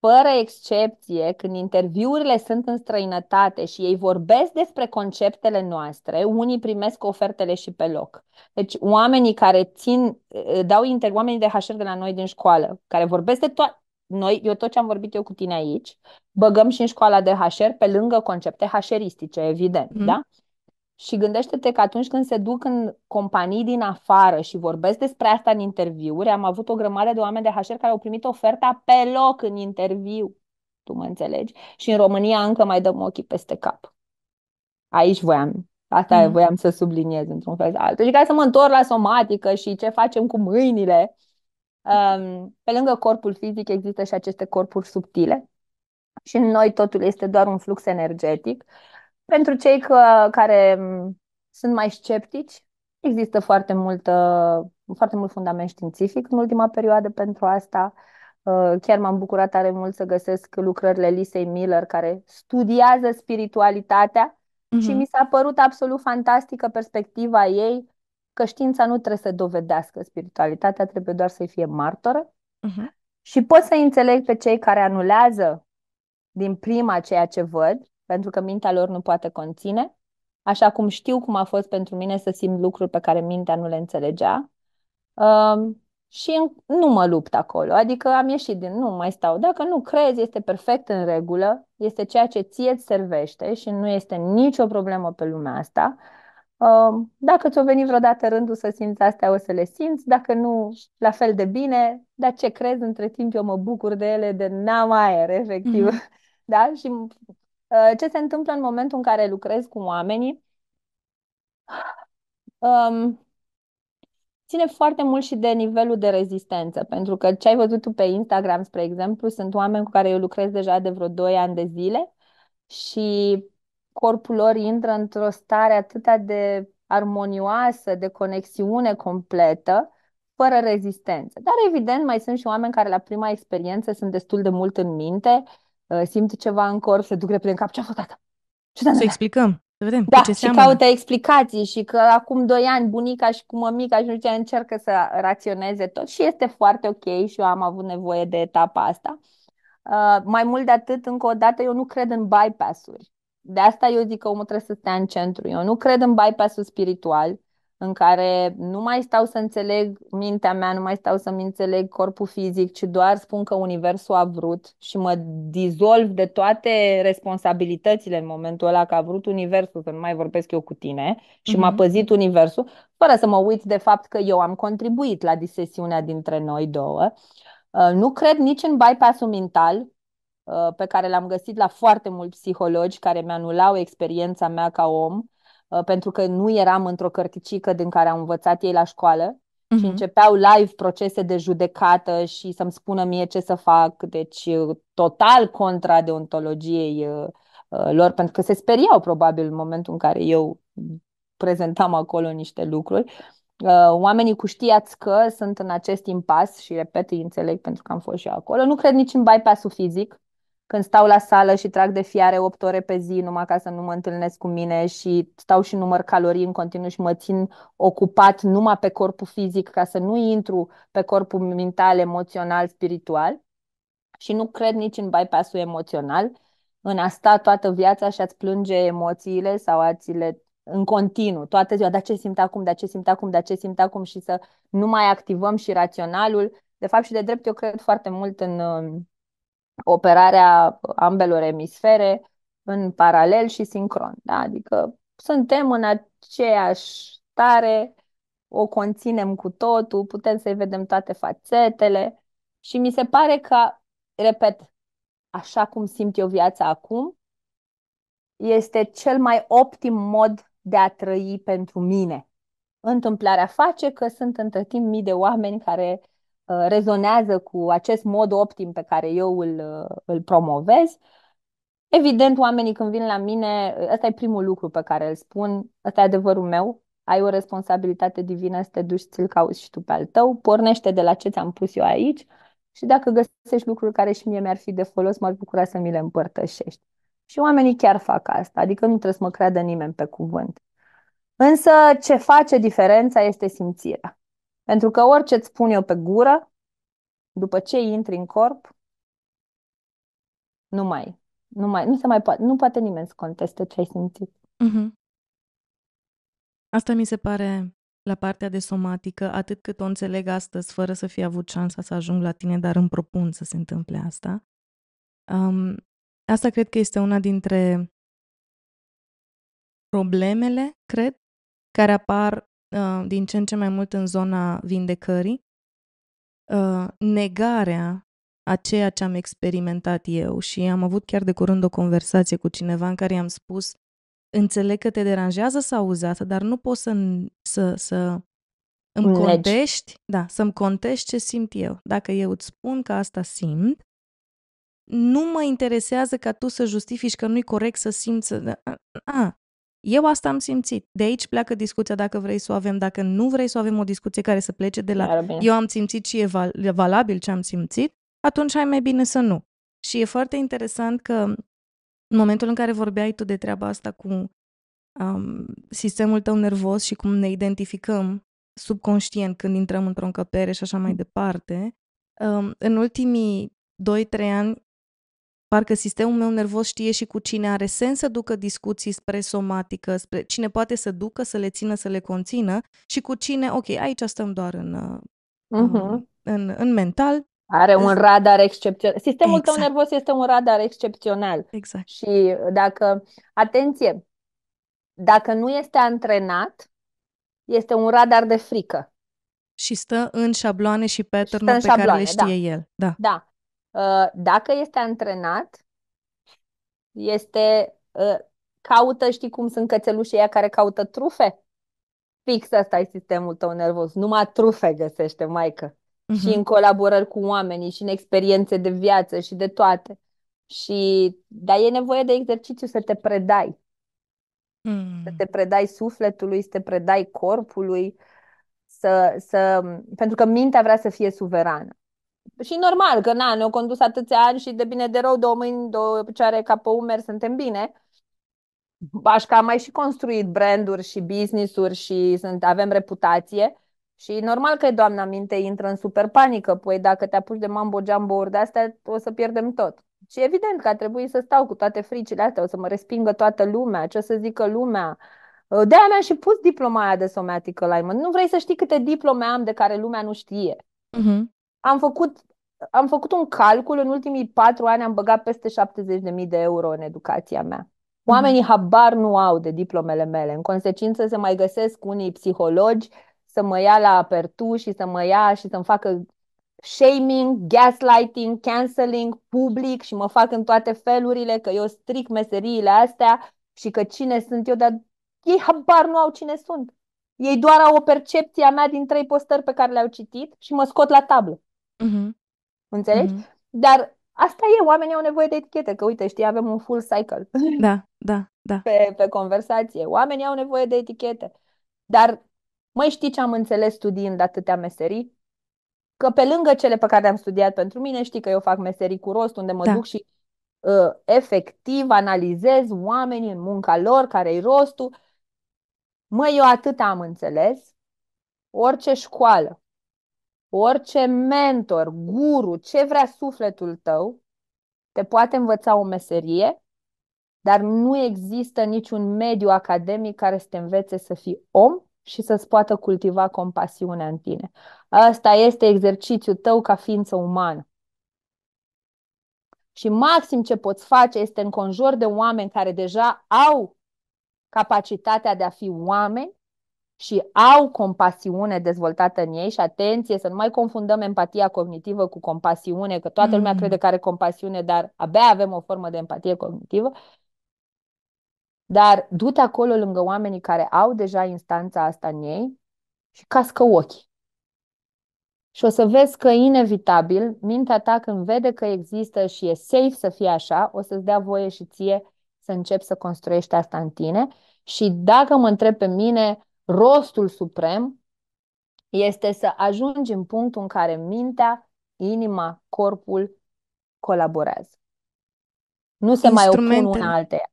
fără excepție, când interviurile sunt în străinătate și ei vorbesc despre conceptele noastre, unii primesc ofertele și pe loc. Deci oamenii care țin, dau inter, oamenii de HR de la noi din școală, care vorbesc de toate, noi, eu tot ce am vorbit eu cu tine aici, băgăm și în școala de HR pe lângă concepte HRistice, evident, mm-hmm. da? Și gândește-te că atunci când se duc în companii din afară și vorbesc despre asta în interviuri, am avut o grămadă de oameni de HR care au primit oferta pe loc în interviu. Tu mă înțelegi? Și în România încă mai dăm ochii peste cap. Aici voiam. Asta mm. voiam să subliniez într-un fel sau altul. Și ca să mă întorc la somatică și ce facem cu mâinile, um, pe lângă corpul fizic există și aceste corpuri subtile. Și în noi totul este doar un flux energetic pentru cei că, care sunt mai sceptici, există foarte mult, foarte mult fundament științific în ultima perioadă pentru asta. Uh, chiar m-am bucurat tare mult să găsesc lucrările Lisei Miller care studiază spiritualitatea mm-hmm. și mi s-a părut absolut fantastică perspectiva ei că știința nu trebuie să dovedească spiritualitatea, trebuie doar să-i fie martoră. Uh-huh. Și pot să înțeleg pe cei care anulează din prima ceea ce văd, pentru că mintea lor nu poate conține, așa cum știu cum a fost pentru mine să simt lucruri pe care mintea nu le înțelegea. Uh, și nu mă lupt acolo, adică am ieșit din, nu mai stau. Dacă nu crezi, este perfect în regulă, este ceea ce ție îți servește și nu este nicio problemă pe lumea asta. Um, dacă ți-o veni vreodată rândul să simți astea, o să le simți, dacă nu, la fel de bine, dar ce crezi, între timp eu mă bucur de ele, de n-am aer, efectiv. Mm-hmm. Da? Și Uh, ce se întâmplă în momentul în care lucrez cu oamenii um, ține foarte mult și de nivelul de rezistență, pentru că ce ai văzut tu pe Instagram, spre exemplu, sunt oameni cu care eu lucrez deja de vreo 2 ani de zile și corpul lor intră într-o stare atât de armonioasă, de conexiune completă, fără rezistență. Dar evident mai sunt și oameni care la prima experiență sunt destul de mult în minte Uh, simt ceva în corp, se duc repede în cap, ce-a fost asta? Ce să explicăm, să vedem da, ce și seamănă. caută explicații și că acum doi ani bunica și cu mămica și nu știu ce încercă să raționeze tot și este foarte ok și eu am avut nevoie de etapa asta. Uh, mai mult de atât, încă o dată, eu nu cred în bypass-uri. De asta eu zic că omul trebuie să stea în centru. Eu nu cred în bypass-ul spiritual, în care nu mai stau să înțeleg mintea mea, nu mai stau să-mi înțeleg corpul fizic, ci doar spun că Universul a vrut și mă dizolv de toate responsabilitățile în momentul ăla că a vrut Universul să nu mai vorbesc eu cu tine și mm-hmm. m-a mhm. păzit Universul, fără să mă uit de fapt că eu am contribuit la disesiunea dintre noi două. Uh, nu cred nici în bypass-ul mental, uh, pe care l-am găsit la foarte mulți psihologi care mi-anulau experiența mea ca om Uh, pentru că nu eram într-o cărticică din care am învățat ei la școală uh-huh. și mm-hmm. începeau live procese de judecată și să-mi spună mie ce să fac, deci uh, total contra deontologiei uh, lor, pentru că se speriau probabil în momentul în care eu prezentam acolo niște lucruri. Oamenii cu știați că sunt în acest impas și, repet, îi înțeleg pentru că am fost și eu acolo. Nu cred nici în bypass-ul fizic, când stau la sală și trag de fiare 8 ore pe zi numai ca să nu mă întâlnesc cu mine și stau și număr calorii în continuu și mă țin ocupat numai pe corpul fizic ca să nu intru pe corpul mental, emoțional, spiritual și nu cred nici în bypass-ul emoțional, în a sta toată viața și a-ți plânge emoțiile sau a-ți le în continuu, toată ziua, dar ce simt acum, dar ce simt acum, dar ce simt acum și să nu mai activăm și raționalul. De fapt și de drept eu cred foarte mult în operarea ambelor emisfere în paralel și sincron. Da? Adică suntem în aceeași stare, o conținem cu totul, putem să-i vedem toate fațetele și mi se pare că, repet, așa cum simt eu viața acum, este cel mai optim mod de a trăi pentru mine. Întâmplarea face că sunt între timp mii de oameni care Uh, rezonează cu acest mod optim pe care eu îl, uh, îl promovez, evident oamenii când vin la mine, uh, ăsta e primul lucru pe care îl spun, ăsta e adevărul meu, ai o responsabilitate divină să te duci ți-l cauți și tu pe al tău, pornește de la ce ți-am pus eu aici și dacă găsești lucruri care și mie mi-ar fi de folos, m-aș bucura să mi le împărtășești. Și oamenii chiar fac asta, adică nu trebuie să mă creadă nimeni pe cuvânt. Însă ce face diferența este simțirea. Pentru că orice îți spun eu pe gură, după ce intri în corp, nu mai, nu mai, nu se mai poate, nu poate nimeni să conteste ce ai simțit. Mm-hmm. Asta mi se pare la partea de somatică, atât cât o înțeleg astăzi, fără să fi avut șansa să ajung la tine, dar îmi propun să se întâmple asta. Um, asta cred că este una dintre problemele, cred, care apar Uh, din ce în ce mai mult în zona vindecării, uh, negarea a ceea ce am experimentat eu și am avut chiar de curând o conversație cu cineva în care i-am spus înțeleg că te deranjează să auzi asta, dar nu poți să, să, să îmi Legi. contești, da, să-mi contești ce simt eu. Dacă eu îți spun că asta simt, nu mă interesează ca tu să justifici că nu-i corect să simți. Să... Da, a, eu asta am simțit. De aici pleacă discuția dacă vrei să o avem, dacă nu vrei să o avem o discuție care să plece de la eu am simțit și e val- valabil ce am simțit, atunci ai mai bine să nu. Și e foarte interesant că în momentul în care vorbeai tu de treaba asta cu um, sistemul tău nervos și cum ne identificăm subconștient când intrăm într-o încăpere și așa mai departe, um, în ultimii 2-3 ani Parcă sistemul meu nervos știe și cu cine are sens să ducă discuții spre somatică, spre cine poate să ducă, să le țină, să le conțină și cu cine, ok, aici stăm doar în, uh-huh. în, în mental. Are un radar excepțional. Sistemul exact. tău nervos este un radar excepțional. Exact. Și dacă, atenție, dacă nu este antrenat, este un radar de frică. Și stă în șabloane și pattern pe șabloane, care le da. știe da. el. Da. da. Uh, dacă este antrenat, este uh, caută, știi cum sunt cățelușii ăia care caută trufe? Fix asta e sistemul tău nervos. Numai trufe găsește, maică. Uh-huh. Și mhm. în colaborări cu oamenii, și în experiențe de viață, și de toate. Și, dar e nevoie de exercițiu să te predai. Hmm. Să te predai sufletului, să te predai corpului, să, să, pentru că mintea vrea să fie suverană și normal că na, ne-au condus atâția ani și de bine de rău, două mâini, două picioare ca pe umeri, suntem bine. Aș că am mai și construit branduri și business-uri și sunt, avem reputație. Și normal că doamna minte intră în super panică, păi dacă te apuci de mambo jambo de astea, o să pierdem tot. Și evident că a trebuit să stau cu toate fricile astea, o să mă respingă toată lumea, ce o să zică lumea. De-aia mi-am și pus diploma aia de somatic alignment. Nu vrei să știi câte diplome am de care lumea nu știe. Uh-huh am făcut, am făcut un calcul, în ultimii patru ani am băgat peste 70.000 de euro în educația mea. Mhm. Oamenii habar nu au de diplomele mele. În consecință se mai găsesc unii psihologi să mă ia la apertu și să mă ia și să-mi facă shaming, gaslighting, canceling public și mă fac în toate felurile că eu stric meseriile astea și că cine sunt eu, dar ei habar nu au cine sunt. Ei doar au o percepție a mea din trei postări pe care le-au citit și mă scot la tablă. Uh-huh. Înțelegi? Uh-huh. Dar asta e, oamenii au nevoie de etichete, că uite, știi, avem un full cycle. Da, da, da. Pe, pe conversație. Oamenii au nevoie de etichete. Dar, mai știi ce am înțeles studiind atâtea meserii? Că pe lângă cele pe care am studiat pentru mine, știi că eu fac meserii cu rost, unde mă da. duc și uh, efectiv analizez oamenii în munca lor, care-i rostul. Mă, eu atât am înțeles. Orice școală orice mentor, guru, ce vrea sufletul tău, te poate învăța o meserie, dar nu există niciun mediu academic care să te învețe să fii om și să-ți poată cultiva compasiunea în tine. Asta este exercițiul tău ca ființă umană. Și maxim ce poți face este înconjur de oameni care deja au capacitatea de a fi oameni și au compasiune dezvoltată în ei și atenție să nu mai confundăm empatia cognitivă cu compasiune, că toată lumea mm. crede că are compasiune, dar abia avem o formă de empatie cognitivă. Dar du-te acolo lângă oamenii care au deja instanța asta în ei și cască ochii. Și o să vezi că inevitabil mintea ta când vede că există și e safe să fie așa, o să-ți dea voie și ție să începi să construiești asta în tine. Și dacă mă întreb pe mine, rostul suprem este să ajungi în punctul în care mintea, inima, corpul colaborează. Nu se mai opun una alteia.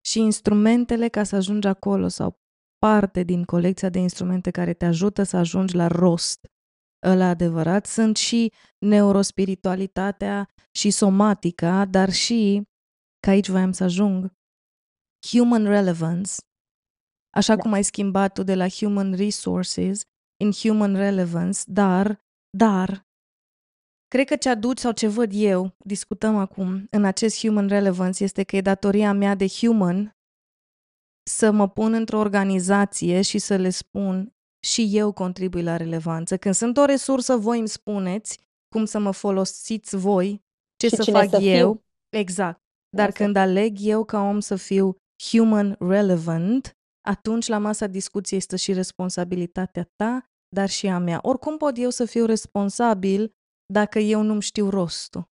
Și instrumentele ca să ajungi acolo sau parte din colecția de instrumente care te ajută să ajungi la rost, la adevărat, sunt și neurospiritualitatea și somatica, dar și, că aici voiam să ajung, human relevance, așa da. cum ai schimbat tu de la human resources în human relevance, dar, dar, cred că ce aduci sau ce văd eu, discutăm acum, în acest human relevance, este că e datoria mea de human să mă pun într-o organizație și să le spun și eu contribui la relevanță. Când sunt o resursă, voi îmi spuneți cum să mă folosiți voi, ce și să fac să eu. Fiu. Exact. Dar Asta. Exact. când aleg eu ca om să fiu human relevant, atunci la masa discuției stă și responsabilitatea ta, dar și a mea. Oricum pot eu să fiu responsabil dacă eu nu-mi știu rostul.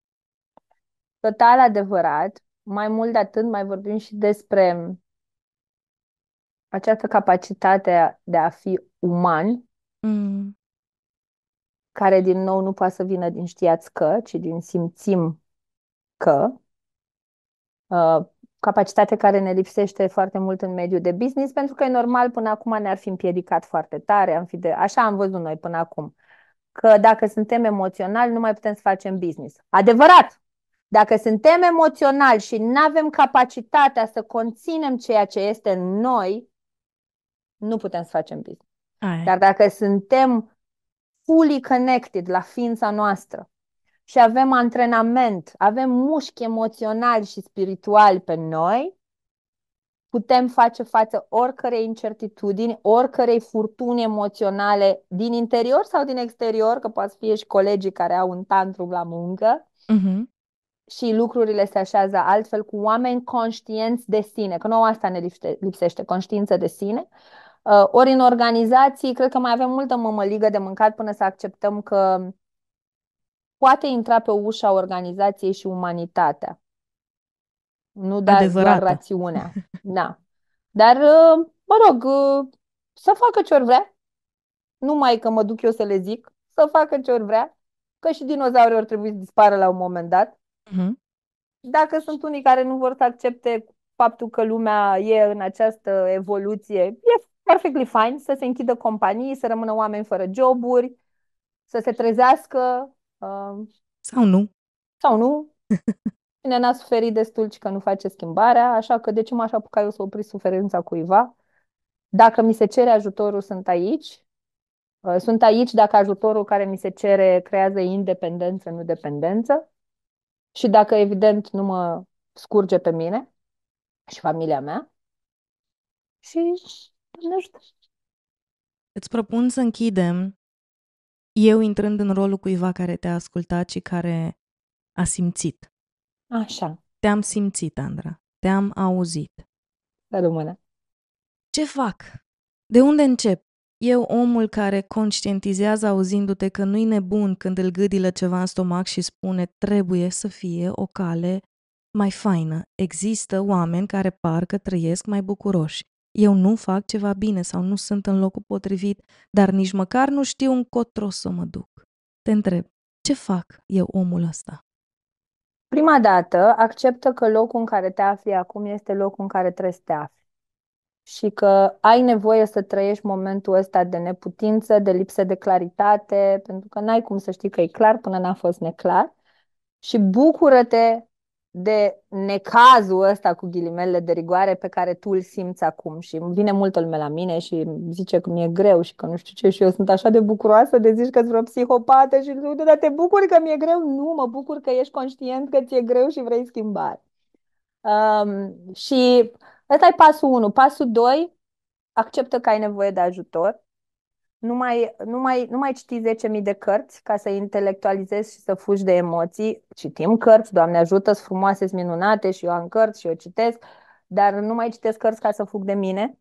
Total adevărat. Mai mult de atât, mai vorbim și despre această capacitate de a fi uman, mm. care din nou nu poate să vină din știați că, ci din simțim că. Uh, capacitate care ne lipsește foarte mult în mediul de business, pentru că e normal, până acum ne-ar fi împiedicat foarte tare, am fi de... așa am văzut noi până acum, că dacă suntem emoționali, nu mai putem să facem business. Adevărat! Dacă suntem emoționali și nu avem capacitatea să conținem ceea ce este în noi, nu putem să facem business. Ai. Dar dacă suntem fully connected la ființa noastră, și avem antrenament, avem mușchi emoționali și spirituali pe noi, putem face față oricărei incertitudini, oricărei furtuni emoționale din interior sau din exterior, că poate fi și colegii care au un tantrum la muncă. Uh-huh. Și lucrurile se așează altfel cu oameni conștienți de sine, că nouă asta ne lipse, lipsește, conștiință de sine. Uh, ori în organizații, cred că mai avem multă mămăligă de mâncat până să acceptăm că poate intra pe ușa organizației și umanitatea. Nu dar doar rațiunea. Da. Dar, uh, mă rog, uh, să facă ce vrea. Nu mai că mă duc eu să le zic. Să facă ce vrea. Că și dinozaurii ar trebui să dispară la un moment dat. Uh-huh. Dacă sunt unii care nu vor să accepte faptul că lumea e în această evoluție, e perfectly fine să se închidă companii, să rămână oameni fără joburi, să se trezească sau nu. Sau nu. Cine n-a suferit destul și că nu face schimbarea, așa că de ce m-aș apuca eu să opri suferința cuiva? Dacă mi se cere ajutorul, sunt aici. Uh, sunt aici dacă ajutorul care mi se cere creează independență, nu dependență. Și dacă, evident, nu mă scurge pe mine și familia mea. Și nu știu. Îți propun să închidem eu intrând în rolul cuiva care te-a ascultat și care a simțit. Așa. Te-am simțit, Andra. Te-am auzit. Pe română. Ce fac? De unde încep? Eu, omul care conștientizează auzindu-te că nu-i nebun când îl gâdilă ceva în stomac și spune trebuie să fie o cale mai faină. Există oameni care parcă trăiesc mai bucuroși eu nu fac ceva bine sau nu sunt în locul potrivit, dar nici măcar nu știu încotro să mă duc. Te întreb, ce fac eu omul ăsta? Prima dată, acceptă că locul în care te afli acum este locul în care trebuie să te afli și că ai nevoie să trăiești momentul ăsta de neputință, de lipsă de claritate, pentru că n-ai cum să știi că e clar până n-a fost neclar și bucură-te de necazul ăsta cu ghilimele de rigoare pe care tu îl simți acum și vine multă lume la mine și zice că mi-e greu și că nu știu ce și eu sunt așa de bucuroasă de zici că ești vreo psihopată și nu, dar te bucuri că mi-e greu? Nu, mă bucur că ești conștient că ți-e greu și vrei schimbare. Um, și ăsta e pasul 1. Pasul 2, acceptă că ai nevoie de ajutor nu mai, nu mai, nu mai citi 10.000 de cărți ca să intelectualizezi și să fugi de emoții. Citim cărți, Doamne ajută, sunt frumoase, sunt minunate și eu am cărți și eu citesc, dar nu mai citesc cărți ca să fug de mine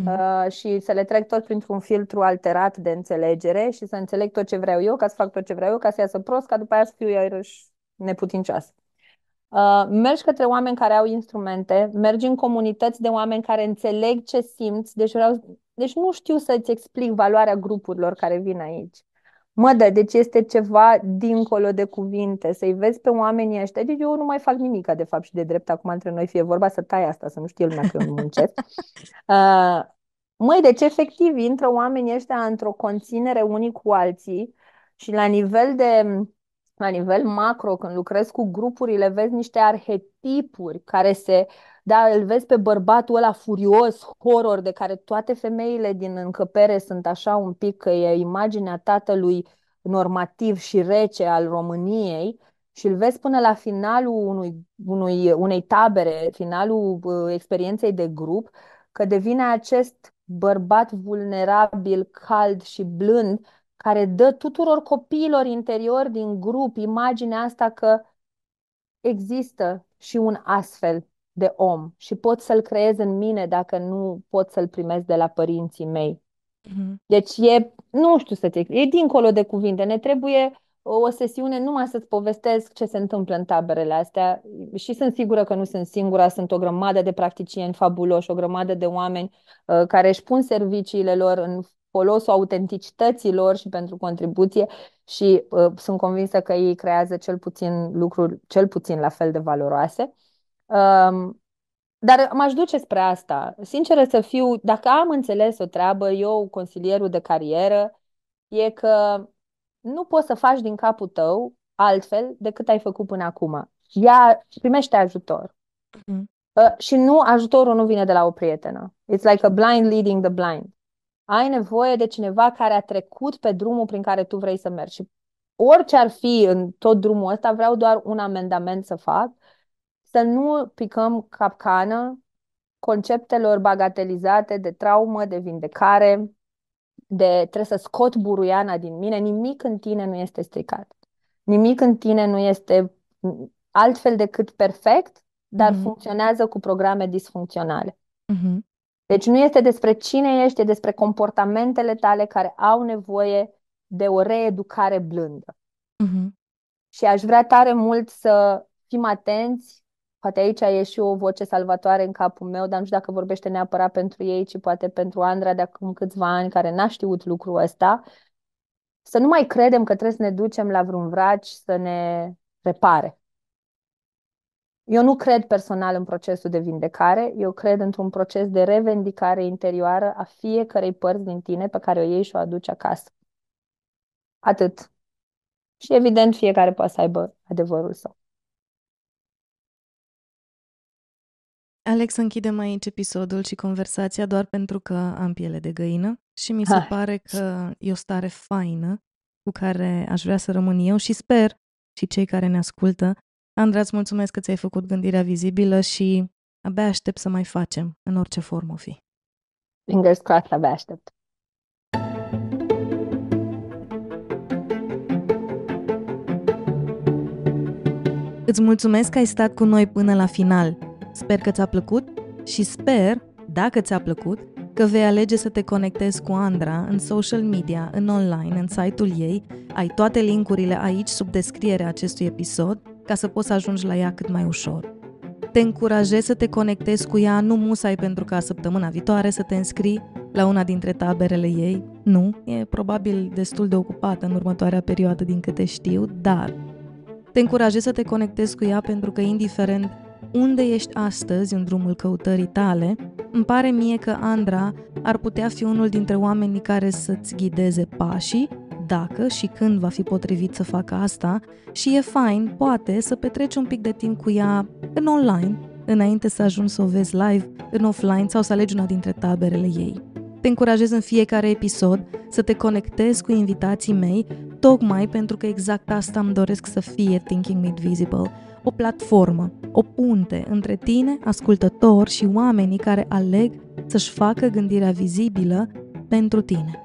mm-hmm. Uh, și să le trec tot printr-un filtru alterat de înțelegere și să înțeleg tot ce vreau eu, ca să fac tot ce vreau eu, ca să iasă prost, ca după aia să fiu iarăși neputincioasă. Uh, mergi către oameni care au instrumente, mergi în comunități de oameni care înțeleg ce simți, deci vreau deci nu știu să-ți explic valoarea grupurilor care vin aici. Mă, da, deci este ceva dincolo de cuvinte, să-i vezi pe oamenii ăștia. Deci eu nu mai fac nimic, de fapt, și de drept acum între noi fie vorba să tai asta, să nu știe lumea că eu nu muncesc. Uh, măi, deci efectiv intră oamenii ăștia într-o conținere unii cu alții și la nivel de la nivel macro, când lucrezi cu grupurile, vezi niște arhetipuri care se uh, da, îl vezi pe bărbatul ăla furios, horror, de care toate femeile din încăpere sunt așa un pic, că e imaginea tatălui normativ și rece al României, și îl vezi până la finalul unui, unui, unei tabere, finalul uh, experienței de grup, că devine acest bărbat vulnerabil, cald și blând, care dă tuturor copiilor interior din grup imaginea asta că există și un astfel de om și pot să-l creez în mine dacă nu pot să-l primesc de la părinții mei. Mm-hmm. Deci e, nu știu să te e dincolo de cuvinte, ne trebuie o sesiune numai să-ți povestesc ce se întâmplă în taberele astea și sunt sigură că nu sunt singura, sunt o grămadă de practicieni fabuloși, o grămadă de oameni uh, care își pun serviciile lor în folosul autenticității lor și pentru contribuție și uh, sunt convinsă că ei creează cel puțin lucruri cel puțin la fel de valoroase. Um, dar m-aș duce spre asta. Sinceră să fiu, dacă am înțeles o treabă, eu, consilierul de carieră, e că nu poți să faci din capul tău altfel decât ai făcut până acum. Ea primește ajutor. Mm-hmm. Uh, și nu, ajutorul nu vine de la o prietenă. It's like a blind leading the blind. Ai nevoie de cineva care a trecut pe drumul prin care tu vrei să mergi. Și orice ar fi în tot drumul ăsta, vreau doar un amendament să fac să nu picăm capcană conceptelor bagatelizate de traumă, de vindecare, de trebuie să scot buruiana din mine, nimic în tine nu este stricat. Nimic în tine nu este altfel decât perfect, dar mm-hmm. funcționează cu programe disfuncționale. Mm-hmm. Deci nu este despre cine ești, e despre comportamentele tale care au nevoie de o reeducare blândă. Mm-hmm. Și aș vrea tare mult să fim atenți Poate aici e și o voce salvatoare în capul meu, dar nu știu dacă vorbește neapărat pentru ei, ci poate pentru Andra de acum câțiva ani care n-a știut lucrul ăsta. Să nu mai credem că trebuie să ne ducem la vreun vraci să ne repare. Eu nu cred personal în procesul de vindecare, eu cred într-un proces de revendicare interioară a fiecarei părți din tine pe care o iei și o aduci acasă. Atât. Și evident, fiecare poate să aibă adevărul său. Alex, închidem aici episodul și conversația doar pentru că am piele de găină și mi se Hai. pare că e o stare faină cu care aș vrea să rămân eu și sper și cei care ne ascultă. Andra, îți mulțumesc că ți-ai făcut gândirea vizibilă și abia aștept să mai facem, în orice formă o fi. Fingers crossed, abia aștept. Îți mulțumesc că ai stat cu noi până la final. Sper că ți-a plăcut și sper, dacă ți-a plăcut, că vei alege să te conectezi cu Andra în social media, în online, în site-ul ei. Ai toate linkurile aici sub descrierea acestui episod ca să poți să ajungi la ea cât mai ușor. Te încurajez să te conectezi cu ea, nu musai pentru ca săptămâna viitoare să te înscrii la una dintre taberele ei. Nu, e probabil destul de ocupată în următoarea perioadă din câte știu, dar te încurajez să te conectezi cu ea pentru că indiferent unde ești astăzi în drumul căutării tale, îmi pare mie că Andra ar putea fi unul dintre oamenii care să-ți ghideze pașii, dacă și când va fi potrivit să facă asta, și e fain, poate, să petreci un pic de timp cu ea în online, înainte să ajungi să o vezi live, în offline sau să alegi una dintre taberele ei. Te încurajez în fiecare episod să te conectezi cu invitații mei, tocmai pentru că exact asta îmi doresc să fie Thinking Made Visible, o platformă, o punte între tine, ascultător și oamenii care aleg să-și facă gândirea vizibilă pentru tine.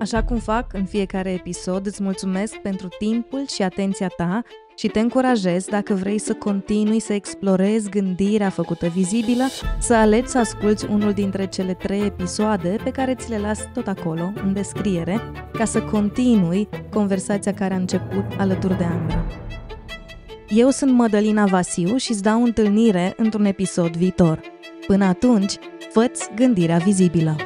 Așa cum fac în fiecare episod, îți mulțumesc pentru timpul și atenția ta și te încurajez dacă vrei să continui să explorezi gândirea făcută vizibilă, să alegi să asculți unul dintre cele trei episoade pe care ți le las tot acolo, în descriere, ca să continui conversația care a început alături de Andra. Eu sunt Mădălina Vasiu și îți dau întâlnire într-un episod viitor. Până atunci, făți gândirea vizibilă!